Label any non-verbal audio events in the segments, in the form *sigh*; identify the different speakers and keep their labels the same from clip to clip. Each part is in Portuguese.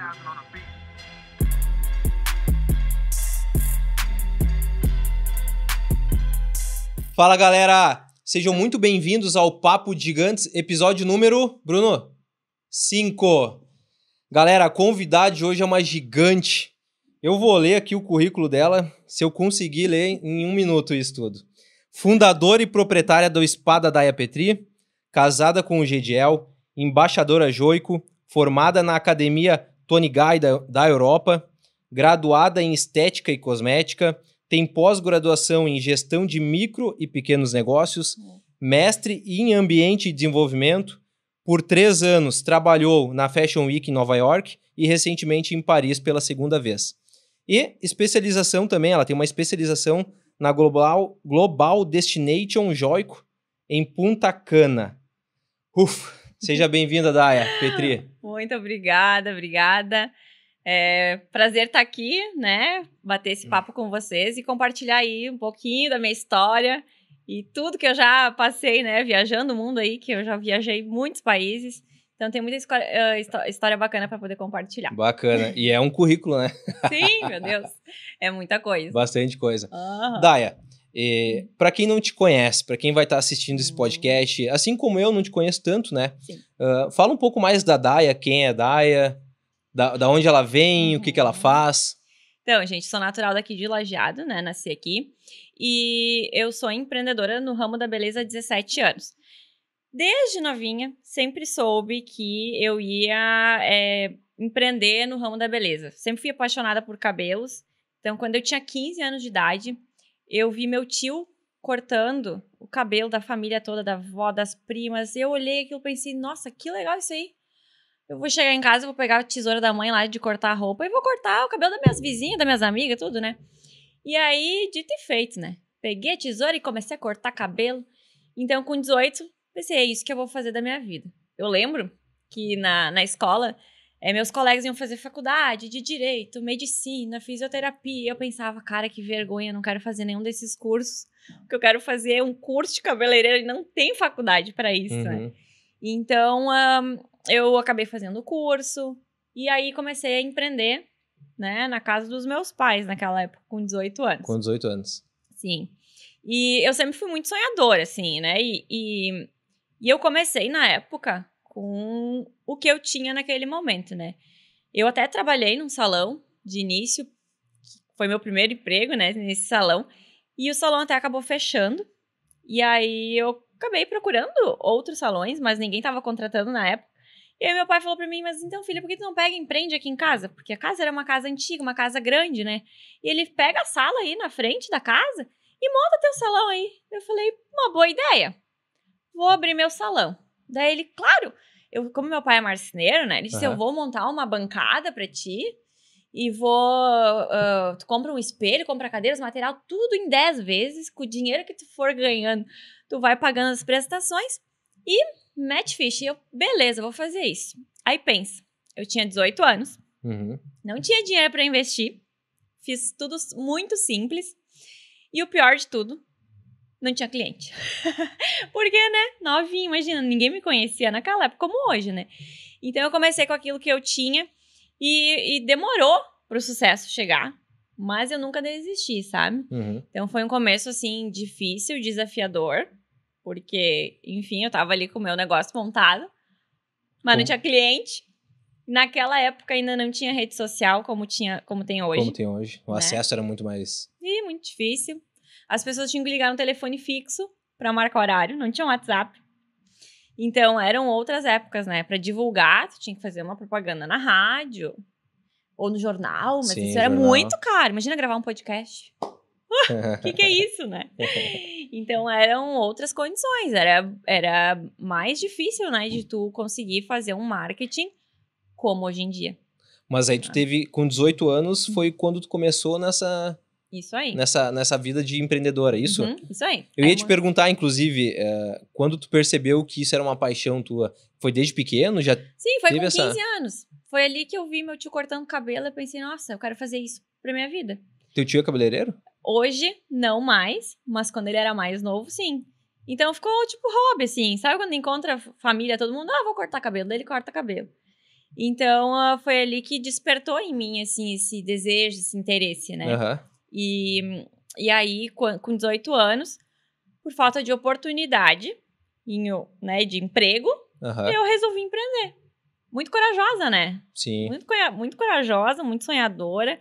Speaker 1: on a beat. Fala galera, sejam muito bem-vindos ao Papo Gigantes, episódio número, Bruno, 5. Galera, a convidada de hoje é uma gigante. Eu vou ler aqui o currículo dela, se eu conseguir ler em um minuto isso tudo. Fundadora e proprietária do Espada Daia Petri, casada com o Gediel, embaixadora Joico, formada na Academia Tony Guy da, da Europa, graduada em Estética e Cosmética, tem pós-graduação em Gestão de Micro e Pequenos Negócios, hum. mestre em Ambiente e Desenvolvimento. Por três anos trabalhou na Fashion Week em Nova York e recentemente em Paris pela segunda vez. E especialização também, ela tem uma especialização na Global, Global Destination Joico em Punta Cana. Ufa! Seja bem-vinda, Daya, Petri.
Speaker 2: *laughs* Muito obrigada, obrigada. É prazer estar tá aqui, né? Bater esse papo com vocês e compartilhar aí um pouquinho da minha história e tudo que eu já passei, né? Viajando o mundo aí, que eu já viajei muitos países. Então tem muita história bacana para poder compartilhar.
Speaker 1: Bacana. E é um currículo, né? *laughs*
Speaker 2: Sim, meu Deus. É muita coisa.
Speaker 1: Bastante coisa. Uhum. Daya, é, para quem não te conhece, para quem vai estar tá assistindo esse hum. podcast, assim como eu não te conheço tanto, né? Uh, fala um pouco mais da Daia, quem é a Daia, da, da onde ela vem, uhum. o que, que ela uhum. faz.
Speaker 2: Então, gente, sou natural daqui de Lajeado, né? Nasci aqui. E eu sou empreendedora no ramo da beleza há 17 anos. Desde novinha, sempre soube que eu ia é, empreender no ramo da beleza. Sempre fui apaixonada por cabelos. Então, quando eu tinha 15 anos de idade, eu vi meu tio cortando o cabelo da família toda, da avó, das primas. Eu olhei aquilo e pensei, nossa, que legal isso aí. Eu vou chegar em casa, vou pegar a tesoura da mãe lá de cortar a roupa e vou cortar o cabelo das minhas vizinhas, das minhas amigas, tudo, né? E aí, dito e feito, né? Peguei a tesoura e comecei a cortar cabelo. Então, com 18, pensei, é isso que eu vou fazer da minha vida. Eu lembro que na, na escola é, meus colegas iam fazer faculdade de direito, medicina, fisioterapia. Eu pensava, cara, que vergonha, não quero fazer nenhum desses cursos. O que eu quero fazer é um curso de cabeleireiro e não tem faculdade para isso, né? uhum. né? Então, um, eu acabei fazendo o curso e aí comecei a empreender, né, na casa dos meus pais naquela época, com 18 anos. Com
Speaker 1: 18 anos.
Speaker 2: Sim. E eu sempre fui muito sonhadora, assim, né? E, e, e eu comecei na época com o que eu tinha naquele momento, né? Eu até trabalhei num salão de início, foi meu primeiro emprego, né, nesse salão, e o salão até acabou fechando. E aí eu acabei procurando outros salões, mas ninguém estava contratando na época. E aí meu pai falou para mim, mas então, filha, por que tu não pega e empreende aqui em casa? Porque a casa era uma casa antiga, uma casa grande, né? E ele pega a sala aí na frente da casa e monta teu salão aí. Eu falei, uma boa ideia. Vou abrir meu salão. Daí ele, claro, eu, como meu pai é marceneiro, né? Ele disse: uhum. Eu vou montar uma bancada para ti e vou. Uh, tu compra um espelho, compra cadeiras, material, tudo em 10 vezes, com o dinheiro que tu for ganhando, tu vai pagando as prestações e mete ficha. E eu, beleza, vou fazer isso. Aí pensa, eu tinha 18 anos, uhum. não tinha dinheiro para investir, fiz tudo muito simples. E o pior de tudo, não tinha cliente. *laughs* Porque, né? novinho imagina, ninguém me conhecia naquela época como hoje, né? Então eu comecei com aquilo que eu tinha e, e demorou para o sucesso chegar, mas eu nunca desisti, sabe? Uhum. Então foi um começo assim difícil, desafiador, porque, enfim, eu tava ali com o meu negócio montado, mas não tinha cliente. Naquela época ainda não tinha rede social como tinha, como tem hoje. Como tem
Speaker 1: hoje. O né? acesso era muito mais.
Speaker 2: E muito difícil as pessoas tinham que ligar no telefone fixo para marcar horário, não tinha WhatsApp. Então, eram outras épocas, né? Para divulgar, tu tinha que fazer uma propaganda na rádio ou no jornal, mas Sim, isso era jornal. muito caro. Imagina gravar um podcast. *laughs* O que, que é isso, né? *laughs* Então eram outras condições, era, era mais difícil, né, de tu conseguir fazer um marketing como hoje em dia.
Speaker 1: Mas aí tu ah. teve, com 18 anos, foi quando tu começou nessa isso aí. Nessa, nessa vida de empreendedora, é isso? Uhum,
Speaker 2: isso aí. Eu é ia uma... te
Speaker 1: perguntar, inclusive, é, quando tu percebeu que isso era uma paixão tua? Foi desde pequeno? Já Sim, foi com 15 essa...
Speaker 2: anos. Foi ali que eu vi meu tio cortando cabelo e pensei, nossa, eu quero fazer isso pra minha vida.
Speaker 1: Teu tio é cabeleireiro?
Speaker 2: Hoje, não mais, mas quando ele era mais novo, sim. Então ficou tipo hobby, assim. Sabe quando encontra família, todo mundo, ah, vou cortar cabelo, daí ele corta cabelo. Então ah, foi ali que despertou em mim, assim, esse desejo, esse interesse, né? Uhum. E, e aí, com 18 anos, por falta de oportunidade em, né, de emprego, uhum. eu resolvi empreender. Muito corajosa, né? Sim. Muito, muito corajosa, muito sonhadora.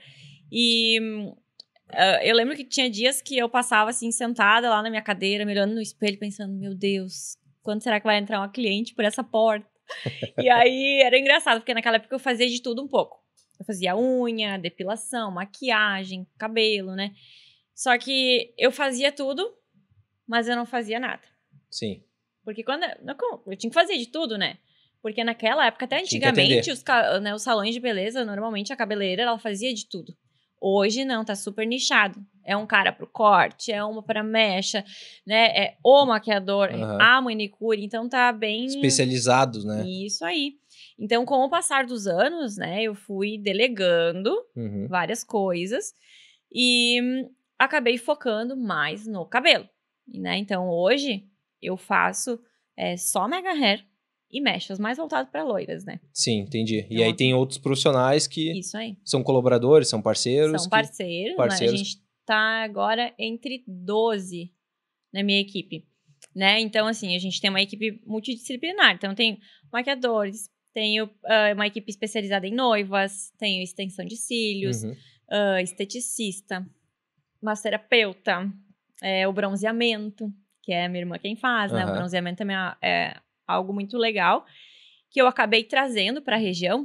Speaker 2: E uh, eu lembro que tinha dias que eu passava assim, sentada lá na minha cadeira, mirando olhando no espelho, pensando: meu Deus, quando será que vai entrar uma cliente por essa porta? *laughs* e aí era engraçado, porque naquela época eu fazia de tudo um pouco. Eu fazia unha, depilação, maquiagem, cabelo, né? Só que eu fazia tudo, mas eu não fazia nada. Sim. Porque quando. Eu, é, é eu tinha que fazer de tudo, né? Porque naquela época, até antigamente, os, né, os salões de beleza, normalmente a cabeleireira ela fazia de tudo. Hoje não, tá super nichado. É um cara pro corte, é uma pra mecha, né? É o maquiador, uhum. a manicure, então tá bem. Especializados, né? Isso aí. Então, com o passar dos anos, né, eu fui delegando uhum. várias coisas e acabei focando mais no cabelo, né? Então, hoje eu faço é, só mega hair e mechas, mais voltado para loiras, né?
Speaker 1: Sim, entendi. Então, e aí tem outros profissionais que são colaboradores, são parceiros. São parceiros, parceiros. Né? A gente
Speaker 2: está agora entre 12 na minha equipe. Né? Então, assim, a gente tem uma equipe multidisciplinar. Então, tem maquiadores, tenho uh, uma equipe especializada em noivas, tenho extensão de cílios, uhum. uh, esteticista, massoterapeuta, é, o bronzeamento, que é a minha irmã quem faz, uhum. né? O bronzeamento também é, é, algo muito legal, que eu acabei trazendo para a região,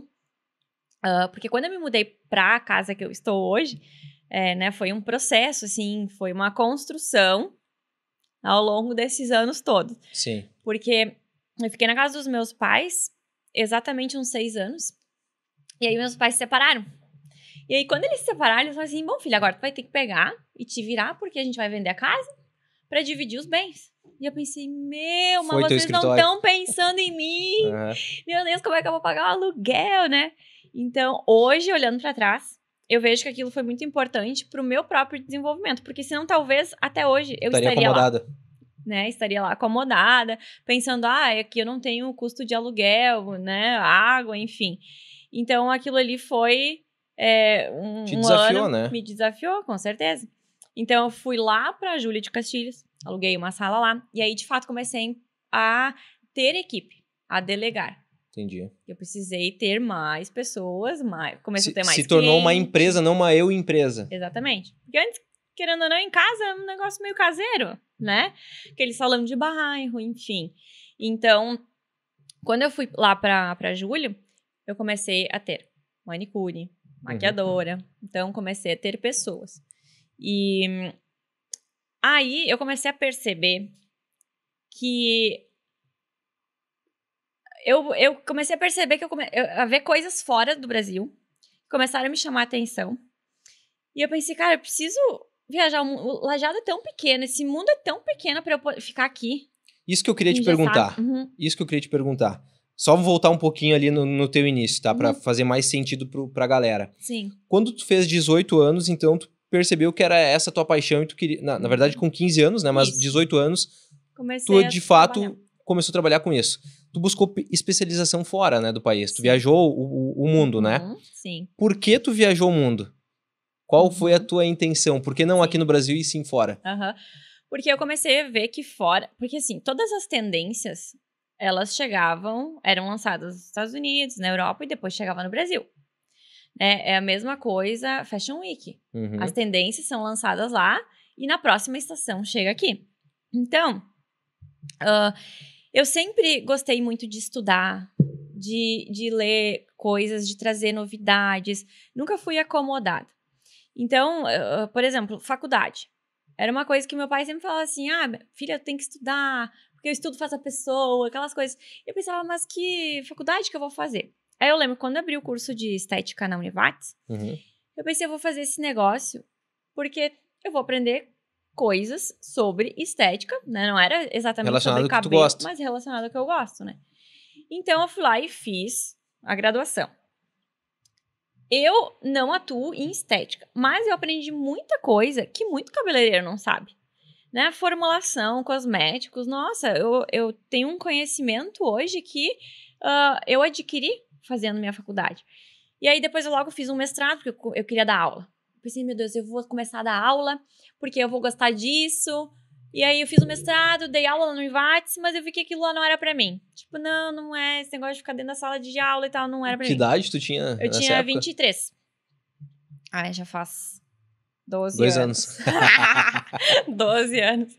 Speaker 2: uh, porque quando eu me mudei para a casa que eu estou hoje, é, né, foi um processo, assim, foi uma construção ao longo desses anos todos. Sim. Porque eu fiquei na casa dos meus pais exatamente uns seis anos. E aí meus pais se separaram. E aí, quando eles se separaram, eles falaram assim: bom, filho, agora tu vai ter que pegar e te virar, porque a gente vai vender a casa para dividir os bens. E eu pensei, meu, mas Foi vocês não estão pensando em mim. Uhum. Meu Deus, como é que eu vou pagar o aluguel, né? Então, hoje, olhando para trás, eu vejo que aquilo foi muito importante para o meu próprio desenvolvimento, porque senão talvez até hoje eu estaria, estaria acomodada. Lá né? Estaria lá acomodada, pensando, ah, aqui é eu não tenho custo de aluguel, né? Água, enfim. Então aquilo ali foi é, um, Te desafiou, um ano, né? me desafiou, com certeza. Então eu fui lá para Júlia de Castilhos, aluguei uma sala lá e aí de fato comecei a ter equipe, a delegar. Entendi. Eu precisei ter mais pessoas, mais, comecei se, a ter mais. Se tornou clientes. uma empresa,
Speaker 1: não uma eu empresa.
Speaker 2: Exatamente. Porque antes, querendo ou não, em casa é um negócio meio caseiro né? Aquele salão de bairro, enfim. Então, quando eu fui lá para julho, eu comecei a ter manicure, uhum. maquiadora. Uhum. Então, comecei a ter pessoas. E aí eu comecei a perceber que eu, eu comecei a perceber que eu, comecei a ver coisas fora do Brasil começaram a me chamar a atenção. E eu pensei, cara, eu preciso viajar. O Lajado é tão pequeno, esse mundo é tão pequeno para eu ficar aqui.
Speaker 1: Isso que eu queria te perguntar. Uhum. Isso que eu queria te perguntar. Só vou voltar um pouquinho ali no, no teu início, tá? Uhum. Para fazer mais sentido pro, pra galera. Sim. Quando tu fez 18 anos, então tu percebeu que era essa tua paixão e tu queria. Na, na verdade, com 15 anos, né? Mas isso. 18 anos,
Speaker 2: Comecei tu de fato trabalhar.
Speaker 1: começou a trabalhar com isso. Tu buscou especialização fora né, do país. Tu viajou o, o, o mundo, né? uhum. né? Sim. Por que tu viajou o mundo? Qual foi a uhum. tua intenção? Por que não aqui no Brasil e sim fora?
Speaker 2: Uhum. Porque eu comecei a ver que fora. Porque assim, todas as tendências elas chegavam, eram lançadas nos Estados Unidos, na Europa e depois chegava no Brasil. É, é a mesma coisa Fashion Week. Uhum. As tendências são lançadas lá e na próxima estação chega aqui. Então, uh, eu sempre gostei muito de estudar, de, de ler coisas, de trazer novidades. Nunca fui acomodada. Então, eu, eh, eh, por exemplo, faculdade. Era uma coisa que meu pai sempre falava assim: ah, filha, tem que estudar, porque o estudo faz a pessoa, aquelas coisas. E eu pensava, mas que faculdade que eu vou fazer? Aí eu lembro quando eu abri o curso de estética na Univates, uhum. eu pensei, eu vou fazer esse negócio porque eu vou aprender coisas sobre estética, né? Não era exatamente relacionado sobre cabelo, mas relacionado ao que eu gosto, né? Então eu fui lá e fiz a graduação. Eu não atuo em estética, mas eu aprendi muita coisa que muito cabeleireiro não sabe. Né? Formulação, cosméticos, nossa, eu, eu tenho um conhecimento hoje que uh, eu adquiri fazendo minha faculdade. E aí depois eu logo fiz um mestrado, porque eu, eu queria dar aula. Eu pensei, meu Deus, eu vou começar a dar aula, porque eu vou gostar disso, e aí eu fiz o mestrado, dei aula no IVATS, mas eu vi que aquilo lá não era para mim. Tipo, não, não é, esse negócio de ficar dentro da sala de aula e tal, não era pra que mim. Que idade tu tinha? Eu tinha época? 23. Ah, já faz 12 Dois
Speaker 1: anos. anos.
Speaker 2: 12 *laughs* anos.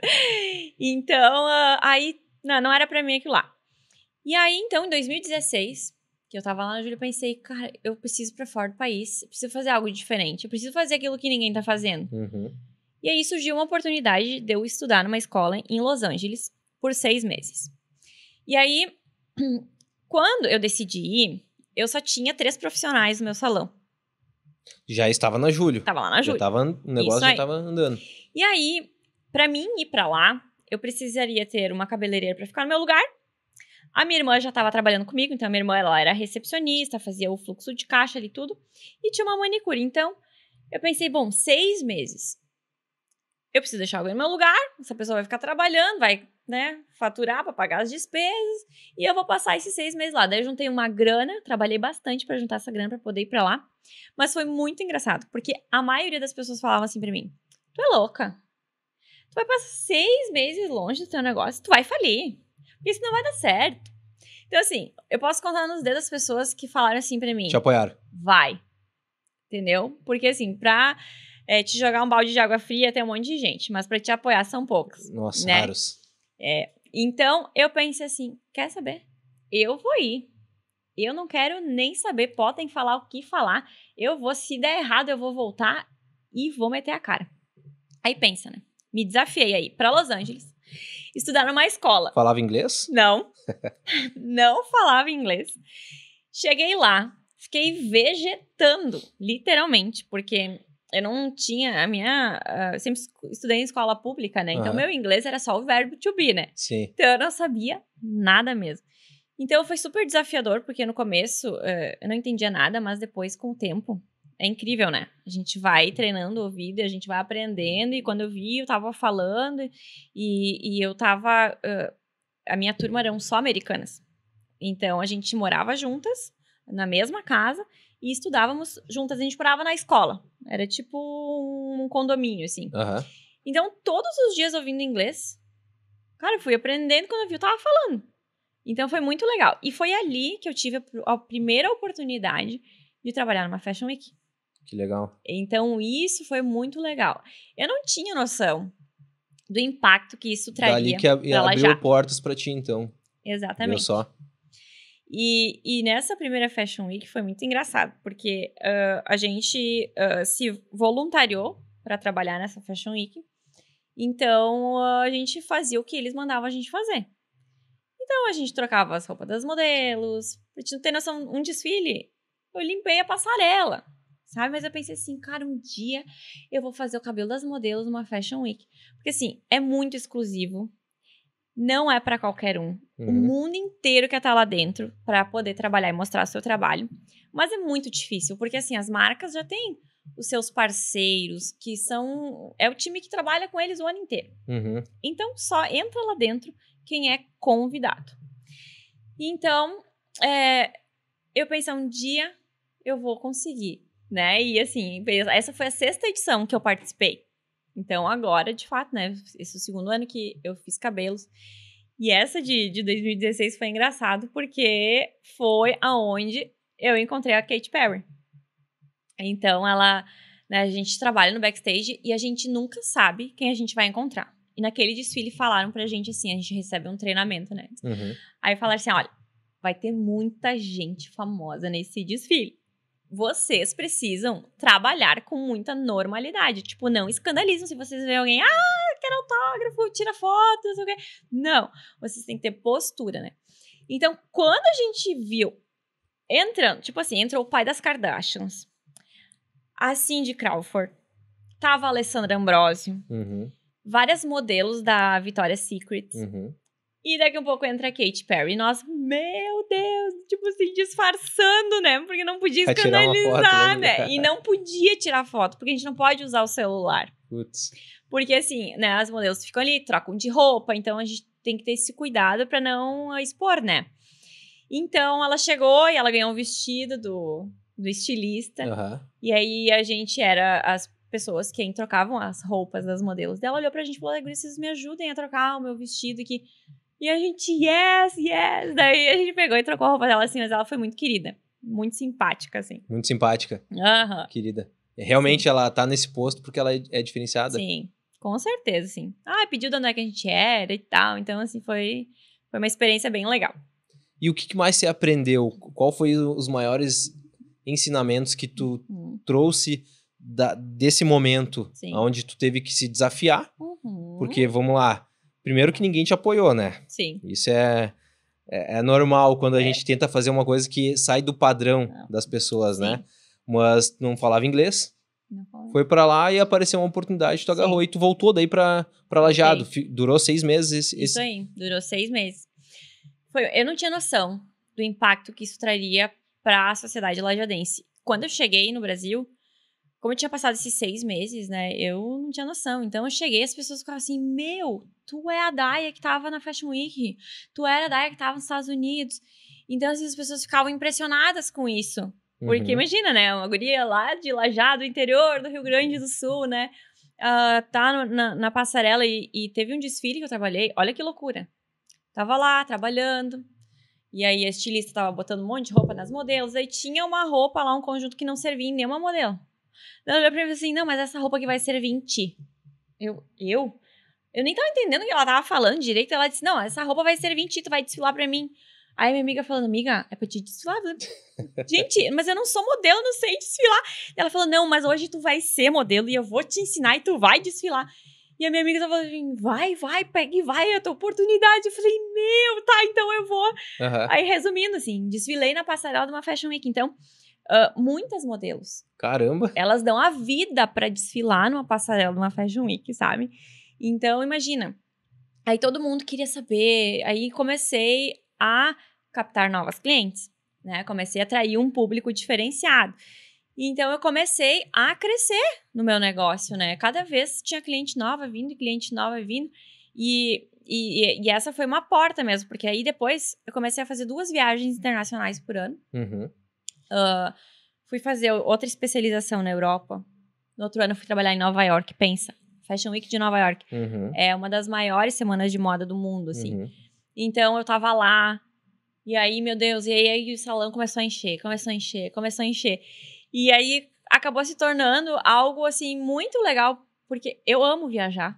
Speaker 2: Então, ah, aí, não, não era para mim aquilo lá. E aí, então, em 2016, que eu tava lá na Júlia, pensei, cara, eu preciso para fora do país, preciso fazer algo diferente, eu preciso fazer aquilo que ninguém tá fazendo. Uhum. E aí surgiu uma oportunidade de eu estudar numa escola em Los Angeles por seis meses. E aí, *clears throat* quando eu decidi ir, eu só tinha três profissionais no meu salão.
Speaker 1: Já estava na Júlio. Estava lá na Júlio. Já tava, o negócio já estava andando.
Speaker 2: E aí, para mim ir para lá, eu precisaria ter uma cabeleireira para ficar no meu lugar. A minha irmã já estava trabalhando comigo, então a minha irmã ela era recepcionista, fazia o fluxo de caixa ali tudo. E tinha uma manicure. Então, eu pensei, bom, seis meses. Eu preciso deixar alguém no meu lugar, essa pessoa vai ficar trabalhando, vai, né, faturar para pagar as despesas, e eu vou passar esses seis meses lá. Daí eu juntei uma grana, trabalhei bastante para juntar essa grana para poder ir para lá. Mas foi muito engraçado, porque a maioria das pessoas falava assim para mim: "Tu é louca? Tu vai passar seis meses longe do teu negócio, tu vai falir, porque isso não vai dar certo." Então assim, eu posso contar nos dedos as pessoas que falaram assim para mim. Te apoiaram. Vai. Entendeu? Porque assim, para é, te jogar um balde de água fria tem um monte de gente, mas para te apoiar são poucos. Nossa, né? raros. É, então eu pensei assim: quer saber? Eu vou ir. Eu não quero nem saber, podem falar o que falar. Eu vou, se der errado, eu vou voltar e vou meter a cara. Aí pensa, né? Me desafiei aí para Los Angeles, estudar numa escola. Falava inglês? Não. *laughs* *laughs* não falava inglês. Cheguei lá, fiquei vegetando, literalmente, porque eu não tinha a minha. Ah, sempre estudei em escola pública, né? Então, uhum. meu inglês era só o verbo to be, né? Sim. Então, eu não sabia nada mesmo. Então, foi super desafiador, porque no começo eh, eu não entendia nada, mas depois, com o tempo, é incrível, né? A gente vai treinando o ouvido, a gente vai aprendendo, e quando eu vi, eu tava falando, e, e eu tava. Ah, a minha turma eram só americanas. Então, a gente morava juntas, na mesma casa, e estudávamos juntas. A gente morava na escola. Era tipo um condomínio, assim. Uhum. Então, todos os dias ouvindo inglês, cara, eu fui aprendendo quando eu vi, eu tava falando. Então, foi muito legal. E foi ali que eu tive a, a primeira oportunidade de trabalhar numa Fashion Week. Que legal. Então, isso foi muito legal. Eu não tinha noção do impacto que isso traria. Dali que a, abriu
Speaker 1: portas para ti, então. Exatamente. Viu só.
Speaker 2: E, e, nessa primeira Fashion Week foi muito engraçado, porque uh, a gente uh, se voluntariou para trabalhar nessa Fashion Week. Então uh, a gente fazia o que eles mandavam a gente fazer. Então a gente trocava as roupas das modelos. A gente não tem noção, um desfile, eu limpei a passarela, sabe? Mas eu pensei assim, cara, um dia eu vou fazer o cabelo das modelos numa Fashion Week. Porque assim, é muito exclusivo não é para qualquer um. Uhum. O mundo inteiro quer estar tá lá dentro para poder trabalhar e mostrar o seu trabalho. Mas é muito difícil, porque assim, as marcas já têm os seus parceiros, que são. É o time que trabalha com eles o ano inteiro. Uhum. Então, só entra lá dentro quem é convidado. Então, é, eu pensei, um dia eu vou conseguir, né? E assim, essa foi a sexta edição que eu participei. Então, agora, de fato, né? Esse é o segundo ano que eu fiz cabelos. E essa de, de 2016 foi engraçado porque foi aonde eu encontrei a Kate Perry. Então, ela, né, a gente trabalha no backstage e a gente nunca sabe quem a gente vai encontrar. E naquele desfile falaram pra gente assim, a gente recebe um treinamento, né? Uhum. Aí falaram assim, olha, vai ter muita gente famosa nesse desfile vocês precisam trabalhar com muita normalidade. Tipo, não escandalizam se vocês vêem alguém, ah, quero autógrafo, tira fotos, não Não, vocês têm que ter postura, né? Então, quando a gente viu entrando, tipo assim, entrou o pai das Kardashians, a Cindy Crawford, tava a Alessandra Ambrosio, uhum. várias modelos da Victoria's Secret, uhum. E daqui a um pouco entra a Kate Perry. nós, meu Deus, tipo assim, disfarçando, né? Porque não podia escandalizar, foto, né? E não podia tirar foto, porque a gente não pode usar o celular. Putz. Porque assim, né? As modelos ficam ali, trocam de roupa, então a gente tem que ter esse cuidado para não expor, né? Então ela chegou e ela ganhou um vestido do, do estilista. Uhum. E aí a gente era as pessoas, quem trocavam as roupas das modelos dela, olhou pra gente e falou: Guris, vocês me ajudem a trocar o meu vestido que e a gente, yes, yes. Daí a gente pegou e trocou a roupa dela assim, mas ela foi muito querida. Muito simpática, assim.
Speaker 1: Muito simpática. Uhum. Querida. É, realmente sim. ela tá nesse posto porque ela é, é diferenciada. Sim,
Speaker 2: com certeza, sim. Ah, pediu de onde é que a gente era e tal. Então, assim, foi, foi uma experiência bem legal.
Speaker 1: E o que mais você aprendeu? Qual foi os maiores ensinamentos que tu uhum. trouxe da, desse momento, Sim. onde tu teve que se desafiar? Uhum. Porque, vamos lá, Primeiro que ninguém te apoiou, né? Sim. Isso é, é, é normal quando a é. gente tenta fazer uma coisa que sai do padrão não. das pessoas, né? Sim. né? Mas não falava inglês. Não falava. Foi para lá e apareceu uma oportunidade, tu agarrou Sim. e tu voltou daí para Lajado. Okay. Durou seis meses. Esse, esse... Isso
Speaker 2: aí, durou seis meses. Foi, eu não tinha noção do impacto que isso traria para a sociedade lajadense. Quando eu cheguei no Brasil, como eu tinha passado esses seis meses, né, eu não tinha noção. Então eu cheguei as pessoas ficavam assim: Meu, tu é a Daya que tava na Fashion Week, tu era a Daya que tava nos Estados Unidos. Então assim, as pessoas ficavam impressionadas com isso. Porque uhum. imagina, né, uma guria lá de Lajado, interior do Rio Grande do Sul, né, uh, tá na, na passarela e, e teve um desfile que eu trabalhei, olha que loucura. Tava lá trabalhando, e aí a estilista tava botando um monte de roupa nas modelos, aí tinha uma roupa lá, um conjunto que não servia em nenhuma modelo. Ela olhou pra mim e falou assim: não, mas essa roupa que vai servir em ti. Eu? Eu? Eu nem tava entendendo o que ela tava falando direito. Ela disse: não, essa roupa vai servir em ti, tu vai desfilar pra mim. Aí minha amiga falando, amiga, é pra te desfilar. *laughs* Gente, mas eu não sou modelo, não sei desfilar. Ela falou, não, mas hoje tu vai ser modelo e eu vou te ensinar e tu vai desfilar. E a minha amiga tava assim, vai, vai, pega e vai, é a tua oportunidade. Eu falei, meu, tá, então eu vou. Uhum. Aí resumindo, assim, desfilei na passarela de uma Fashion Week. Então, uh, muitas modelos Caramba! Elas dão a vida para desfilar numa passarela, numa Fashion Week, sabe? Então, imagina. Aí todo mundo queria saber. Aí comecei a captar novas clientes, né? Comecei a atrair um público diferenciado. Então eu comecei a crescer no meu negócio, né? Cada vez tinha cliente nova vindo, cliente nova vindo. E, e, e essa foi uma porta mesmo, porque aí depois eu comecei a fazer duas viagens internacionais por ano. Uhum. Uh, Fui fazer outra especialização na Europa. No outro ano fui trabalhar em Nova York, pensa. Fashion Week de Nova York. Uhum. É uma das maiores semanas de moda do mundo, assim. Uhum. Então eu tava lá. E aí, meu Deus, e aí o salão começou a encher, começou a encher, começou a encher. E aí acabou se tornando algo assim muito legal, porque eu amo viajar.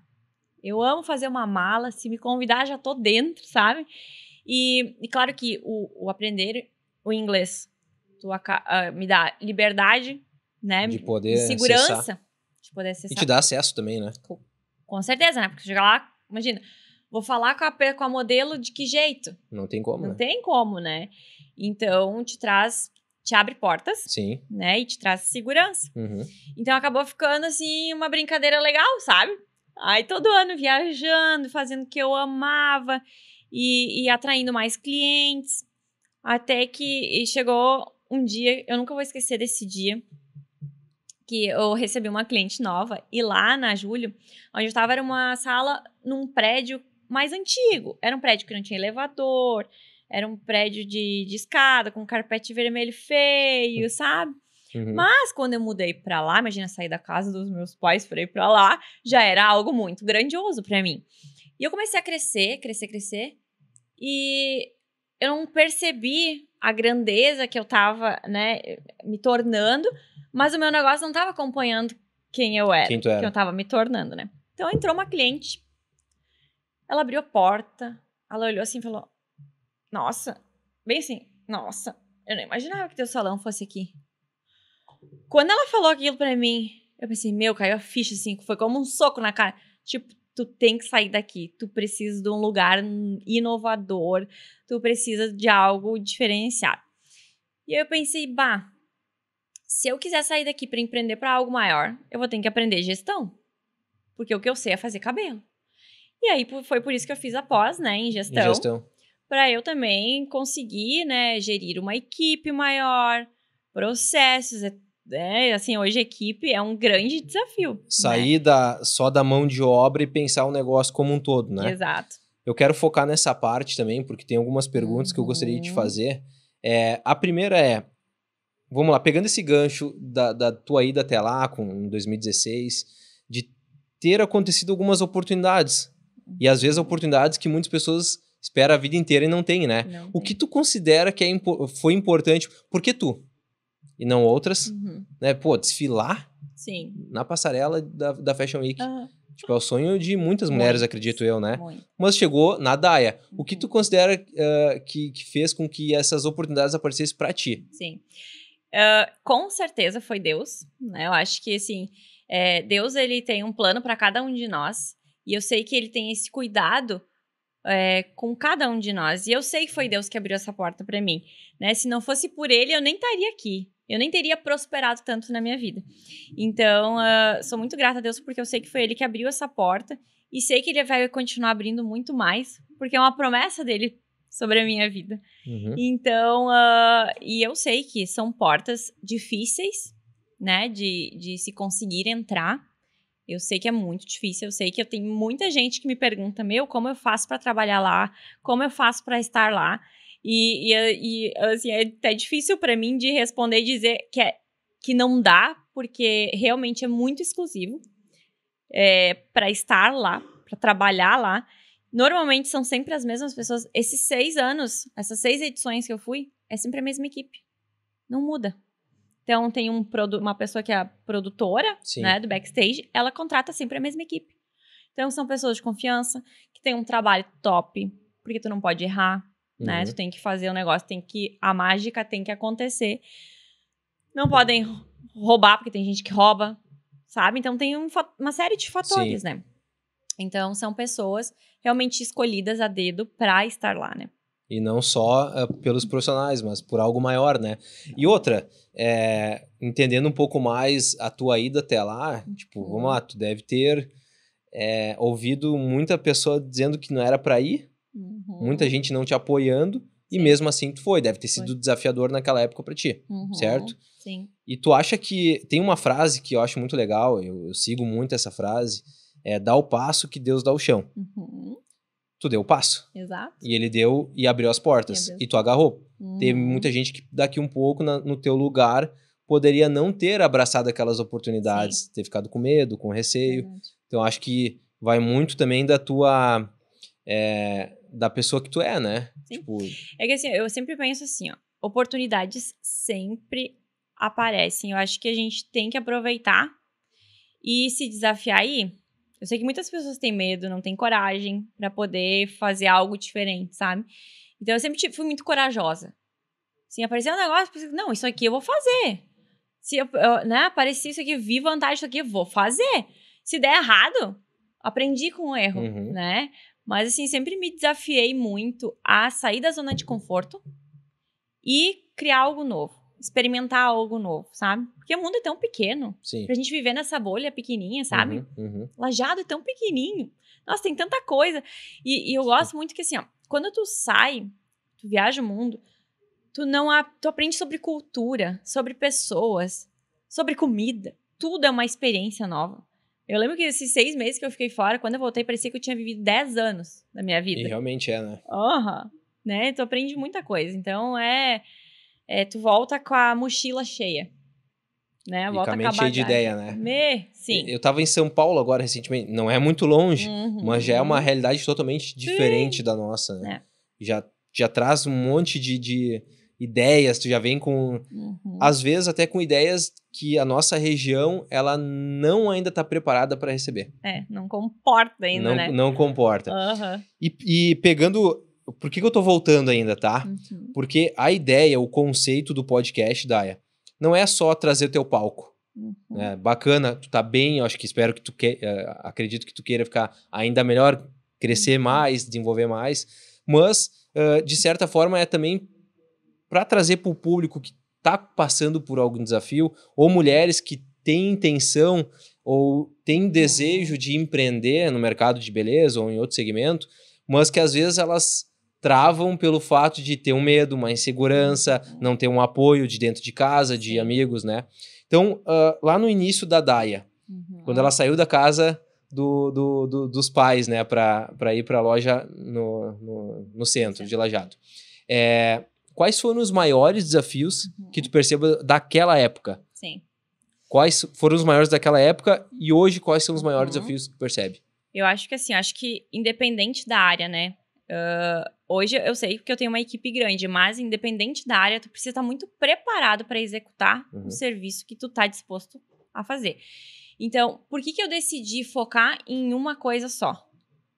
Speaker 2: Eu amo fazer uma mala, se me convidar já tô dentro, sabe? E, e claro que o, o aprender o inglês tu uh, me dá liberdade, né? De poder de segurança. Acessar. De poder acessar. E te dá
Speaker 1: acesso também, né? Com,
Speaker 2: com certeza, né? Porque chegar lá, imagina, vou falar com a, com a modelo de que jeito?
Speaker 1: Não tem como, Não né? tem
Speaker 2: como, né? Então, te traz, te abre portas. Sim. Né? E te traz segurança. Uhum. Então, acabou ficando, assim, uma brincadeira legal, sabe? Aí, todo ano, viajando, fazendo o que eu amava e, e atraindo mais clientes. Até que chegou um dia, eu nunca vou esquecer desse dia, que eu recebi uma cliente nova e lá na julho onde eu estava, era uma sala num prédio mais antigo. Era um prédio que não tinha elevador, era um prédio de, de escada com carpete vermelho feio, hum. sabe? Uhum. Mas quando eu mudei para lá, imagina sair da casa dos meus pais fui pra para lá, já era algo muito grandioso para mim. E eu comecei a crescer, crescer, crescer, e eu não percebi a grandeza que eu tava, né, me tornando, mas o meu negócio não tava acompanhando quem eu era, quem tu era. que eu tava me tornando, né? Então entrou uma cliente, ela abriu a porta, ela olhou assim e falou: Nossa, bem assim, nossa, eu não imaginava que teu salão fosse aqui. Quando ela falou aquilo pra mim, eu pensei, meu, caiu a ficha, assim, foi como um soco na cara. Tipo, tu tem que sair daqui, tu precisa de um lugar inovador, tu precisa de algo diferenciado. E aí eu pensei, bah, se eu quiser sair daqui para empreender para algo maior, eu vou ter que aprender gestão. Porque o que eu sei é fazer cabelo. E aí foi por isso que eu fiz a pós, né, em gestão. gestão. Para eu também conseguir, né, gerir uma equipe maior, processos, é, assim, hoje equipe é um grande desafio. Né? Sair
Speaker 1: né? da, só da mão de obra e pensar o negócio como um todo, né? Exato. Eu quero focar nessa parte também, porque tem algumas perguntas uhum. que eu gostaria de te uhum. fazer. É, a primeira é, vamos lá, pegando esse gancho da, da tua ida até lá, com 2016, de ter acontecido algumas oportunidades. E às vezes uhum. oportunidades que muitas pessoas esperam a vida inteira e não tem, né? Não o tem. que tu considera que é, foi importante? Por que tu? e não outras. Uhum. Né? Pô, desfilar Sim. na passarela da, da Fashion Week. Uhum. Tipo, é o sonho de muitas mulheres, muito, acredito eu, né? Muito. Mas chegou na Daia. O que uhum. tu considera uh, que, que fez com que essas oportunidades aparecessem para ti?
Speaker 2: Sim. Uh, com certeza foi Deus, né? Eu acho que, assim, é, Deus, ele tem um plano para cada um de nós. E eu sei que ele tem esse cuidado é, com cada um de nós. E eu sei que foi uhum. Deus que abriu essa porta para mim, né? Se não fosse por ele, eu nem estaria aqui, eu nem teria prosperado tanto na minha vida. Então, uh, sou muito grata a Deus porque eu sei que foi Ele que abriu essa porta e sei que Ele vai continuar abrindo muito mais, porque é uma promessa dele sobre a minha vida. Uhum. Então, uh, e eu sei que são portas difíceis, né, de, de se conseguir entrar. Eu sei que é muito difícil, eu sei que eu tenho muita gente que me pergunta, meu, como eu faço para trabalhar lá? Como eu faço para estar lá? E, e, e assim, é até difícil para mim de responder e dizer que, é, que não dá, porque realmente é muito exclusivo é, para estar lá, para trabalhar lá. Normalmente são sempre as mesmas pessoas. Esses seis anos, essas seis edições que eu fui, é sempre a mesma equipe. Não muda. Então tem um uma pessoa que é a produtora né, do backstage, ela contrata sempre a mesma equipe. Então são pessoas de confiança, que tem um trabalho top, porque tu não pode errar, né? uhum. Tu tem que fazer o um negócio, tem que a mágica tem que acontecer. Não podem roubar porque tem gente que rouba, sabe? Então tem um, uma série de fatores, Sim. né? Então são pessoas realmente escolhidas a dedo para estar lá, né?
Speaker 1: E não só uh, pelos profissionais, mas por algo maior, né? E outra, é, entendendo um pouco mais a tua ida até lá, tipo, vamos uhum. lá, tu deve ter é, ouvido muita pessoa dizendo que não era para ir, Uhum. Muita gente não te apoiando e Sim. mesmo assim tu foi. Deve ter sido foi. desafiador naquela época para ti, uhum. certo? Sim. E tu acha que tem uma frase que eu acho muito legal, eu, eu sigo muito essa frase, é dá o passo que Deus dá o chão. Uhum. Tu deu o passo. Exato. E ele deu e abriu as portas. E, e tu agarrou. Uhum. Teve muita gente que daqui um pouco na, no teu lugar poderia não ter abraçado aquelas oportunidades, Sim. ter ficado com medo, com receio. Verdade. Então acho que vai muito também da tua é, da pessoa que tu é, né? Sim. Tipo... É
Speaker 2: que assim, eu sempre penso assim, ó, oportunidades sempre aparecem. Eu acho que a gente tem que aproveitar e se desafiar aí. Eu sei que muitas pessoas têm medo, não têm coragem para poder fazer algo diferente, sabe? Então eu sempre fui muito corajosa. Assim, apareceu um negócio, pensei, não, isso aqui eu vou fazer. Se eu, eu né, aparecer isso aqui, vi vantagem disso aqui, eu vou fazer. Se der errado, aprendi com o erro, uhum. né? Mas, assim, sempre me desafiei muito a sair da zona de conforto e criar algo novo. Experimentar algo novo, sabe? Porque o mundo é tão pequeno. Sim. Pra gente viver nessa bolha pequenininha, sabe? Uhum, uhum. Lajado é tão pequenininho. Nossa, tem tanta coisa. E, e eu gosto muito que, assim, ó, quando tu sai, tu viaja o mundo, tu não a, tu aprende sobre cultura, sobre pessoas, sobre comida. Tudo é uma experiência nova. Eu lembro que esses seis meses que eu fiquei fora, quando eu voltei, parecia que eu tinha vivido dez anos da minha vida. E
Speaker 1: realmente é, né?
Speaker 2: Aham. Uhum. Né? Tu então, aprende muita coisa. Então é, é. Tu volta com a mochila cheia né? Volta a cheia de ideia, né? Me...
Speaker 1: Sim. Eu tava em São Paulo agora recentemente, não é muito longe, uhum. mas já é uma realidade totalmente diferente Sim. da nossa, né? É. Já, já traz um monte de, de, ideias, tu já vem com uhum. às vezes até com ideias que a nossa região ela não ainda está preparada para receber.
Speaker 2: É, não comporta ainda, não, né? Não comporta. Uhum.
Speaker 1: E, e, pegando, por que, que eu estou voltando ainda, tá? Uhum. Porque a ideia, o conceito do podcast Daya, não é só trazer teu palco. É, bacana, tu tá bem, eu acho que espero que tu que, eh, acredito que tu queira ficar ainda melhor, crescer uhum. mais, desenvolver mais, mas uh, de certa forma é também para trazer para o público que está passando por algum desafio, ou mulheres que têm intenção ou têm uhum. desejo de empreender no mercado de beleza ou em outro segmento, mas que às vezes elas travam pelo fato de ter um medo, uma insegurança, uhum. não ter um apoio de dentro de casa, de amigos, né? Então, uh, lá no início da Daia, uhum. quando ela saiu da casa do, do, do, dos pais, né, para ir para a loja no, no, no, centro de Lajado, é, Quais foram os maiores desafios uhum. que tu perceba daquela época? Sim. Quais foram os maiores daquela época e hoje quais são os maiores uhum. desafios que tu percebe?
Speaker 2: Eu acho que assim, acho que independente da área, né? Uh, hoje eu sei que eu tenho uma equipe grande, mas independente da área, tu precisa estar muito preparado para executar uhum. o serviço que tu tá disposto a fazer. Então, por que, que eu decidi focar em uma coisa só?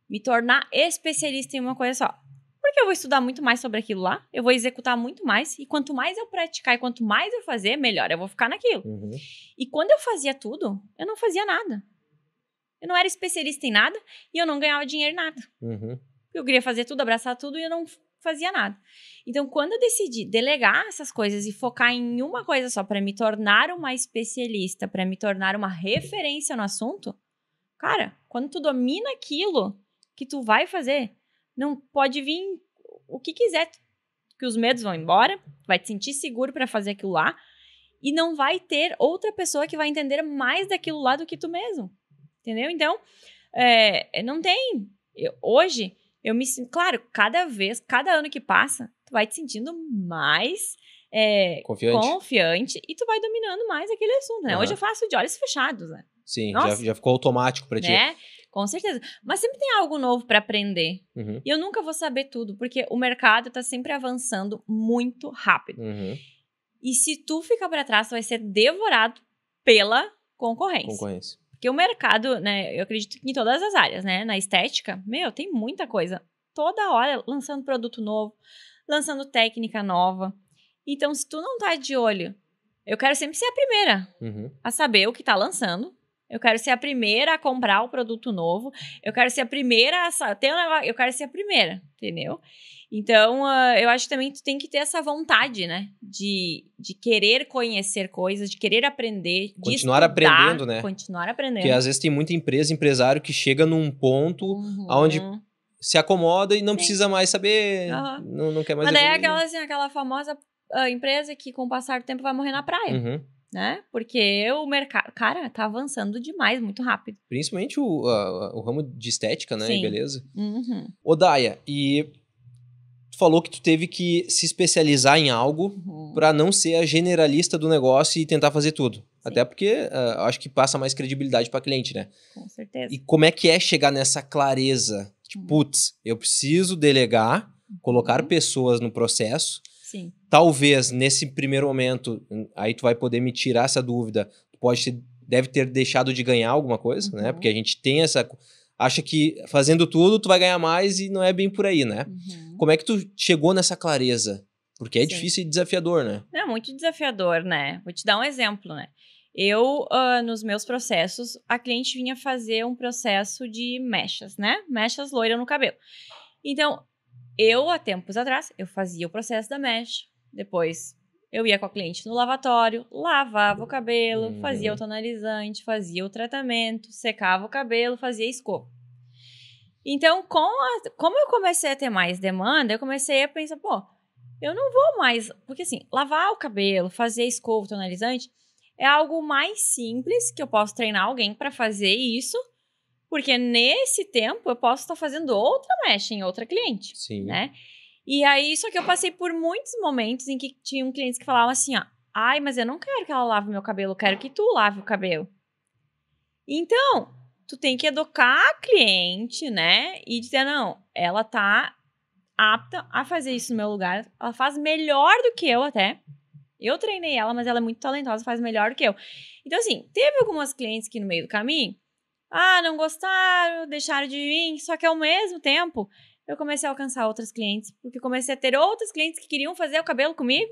Speaker 2: Me tornar especialista em uma coisa só. Porque eu vou estudar muito mais sobre aquilo lá, eu vou executar muito mais, e quanto mais eu praticar e quanto mais eu fazer, melhor eu vou ficar naquilo. Uhum. E quando eu fazia tudo, eu não fazia nada. Eu não era especialista em nada e eu não ganhava dinheiro em nada. Uhum. Eu queria fazer tudo, abraçar tudo e eu não fazia nada. Então, quando eu decidi delegar essas coisas e focar em uma coisa só para me tornar uma especialista, para me tornar uma referência no assunto, cara, quando tu domina aquilo que tu vai fazer, não pode vir o que quiser, que os medos vão embora, vai te sentir seguro para fazer aquilo lá e não vai ter outra pessoa que vai entender mais daquilo lá do que tu mesmo, entendeu? Então, é, não tem. Eu, hoje eu me sinto, claro, cada vez, cada ano que passa, tu vai te sentindo mais é, confiante. confiante. e tu vai dominando mais aquele assunto, né? Uhum. Hoje eu faço de olhos fechados, né? Sim, já, já,
Speaker 1: ficou automático para ti. Né?
Speaker 2: Com certeza. Mas sempre tem algo novo para aprender. Uhum. E eu nunca vou saber tudo, porque o mercado está sempre avançando muito rápido. Uhum. E se tu ficar para trás, tu vai ser devorado pela concorrência. Concorrência. Porque o mercado, né, eu acredito que em todas as áreas, né, na estética, meu, tem muita coisa. Toda hora lançando produto novo, lançando técnica nova. Então, se tu não tá de olho, eu quero sempre ser a primeira uhum. a saber o que tá lançando eu quero ser a primeira a comprar o produto novo. Eu quero ser a primeira a ter um negócio. Eu quero ser a primeira, entendeu? Então, uh, eu acho que também tu tem que ter essa vontade, né? De, de querer conhecer coisas, de querer aprender. Continuar estudar, aprendendo, né? Continuar aprendendo. Porque às
Speaker 1: vezes tem muita empresa, empresário que chega num ponto uhum. onde se acomoda e não Sim. precisa mais saber, uhum. não, não quer mais Mas daí é aquela,
Speaker 2: assim, aquela famosa uh, empresa que com o passar do tempo vai morrer na praia. Uhum né? Porque o mercado, cara, tá avançando demais, muito rápido.
Speaker 1: Principalmente o, a, o ramo de estética, né? Sim. E beleza. Uhum. Odaia, e tu falou que tu teve que se especializar em algo uhum. para não ser a generalista do negócio e tentar fazer tudo. Sim. Até porque uh, acho que passa mais credibilidade para cliente, né?
Speaker 2: Com certeza. E
Speaker 1: como é que é chegar nessa clareza? Tipo, uhum. putz, eu preciso delegar, colocar uhum. pessoas no processo Sim. Talvez nesse primeiro momento, hum, aí tu vai poder me tirar essa dúvida. Tu pode ter, deve ter deixado de ganhar alguma coisa, né? uhum. né? Porque a gente tem essa acha que fazendo tudo tu vai ganhar mais e não é bem por aí, né? Uhum. Como é que tu chegou nessa clareza? Porque é Sim. difícil e desafiador, né?
Speaker 2: É muito desafiador, né? Vou te dar um exemplo, né? Eu, uh, nos meus processos, a cliente vinha fazer um processo de mechas, né? Mechas loira no cabelo. Então, eu, há tempos atrás, eu fazia o processo da mesh, depois eu ia com a cliente no lavatório, lavava o cabelo, hum. fazia o tonalizante, fazia o tratamento, secava o cabelo, fazia escova. Então, com a, como eu comecei a ter mais demanda, eu comecei a pensar, pô, eu não vou mais. Porque assim, lavar o cabelo, fazer escova, tonalizante, é algo mais simples que eu posso treinar alguém para fazer isso porque nesse tempo eu posso estar fazendo outra mesh em outra cliente. Sim. Né? E aí, só que eu passei por muitos momentos em que tinham clientes que falavam assim, ó, ai, mas eu não quero que ela lave meu cabelo, eu quero que tu lave o cabelo. Então, tu tem que educar a cliente, né? E dizer, não, ela tá apta a fazer isso no meu lugar, ela faz melhor do que eu até. Eu treinei ela, mas ela é muito talentosa, faz melhor do que eu. Então, assim, teve algumas clientes que no meio do caminho ah, não gostaram, deixaram de vir. Só que ao mesmo tempo, eu comecei a alcançar outras clientes, porque comecei a ter outras clientes que queriam fazer o cabelo comigo.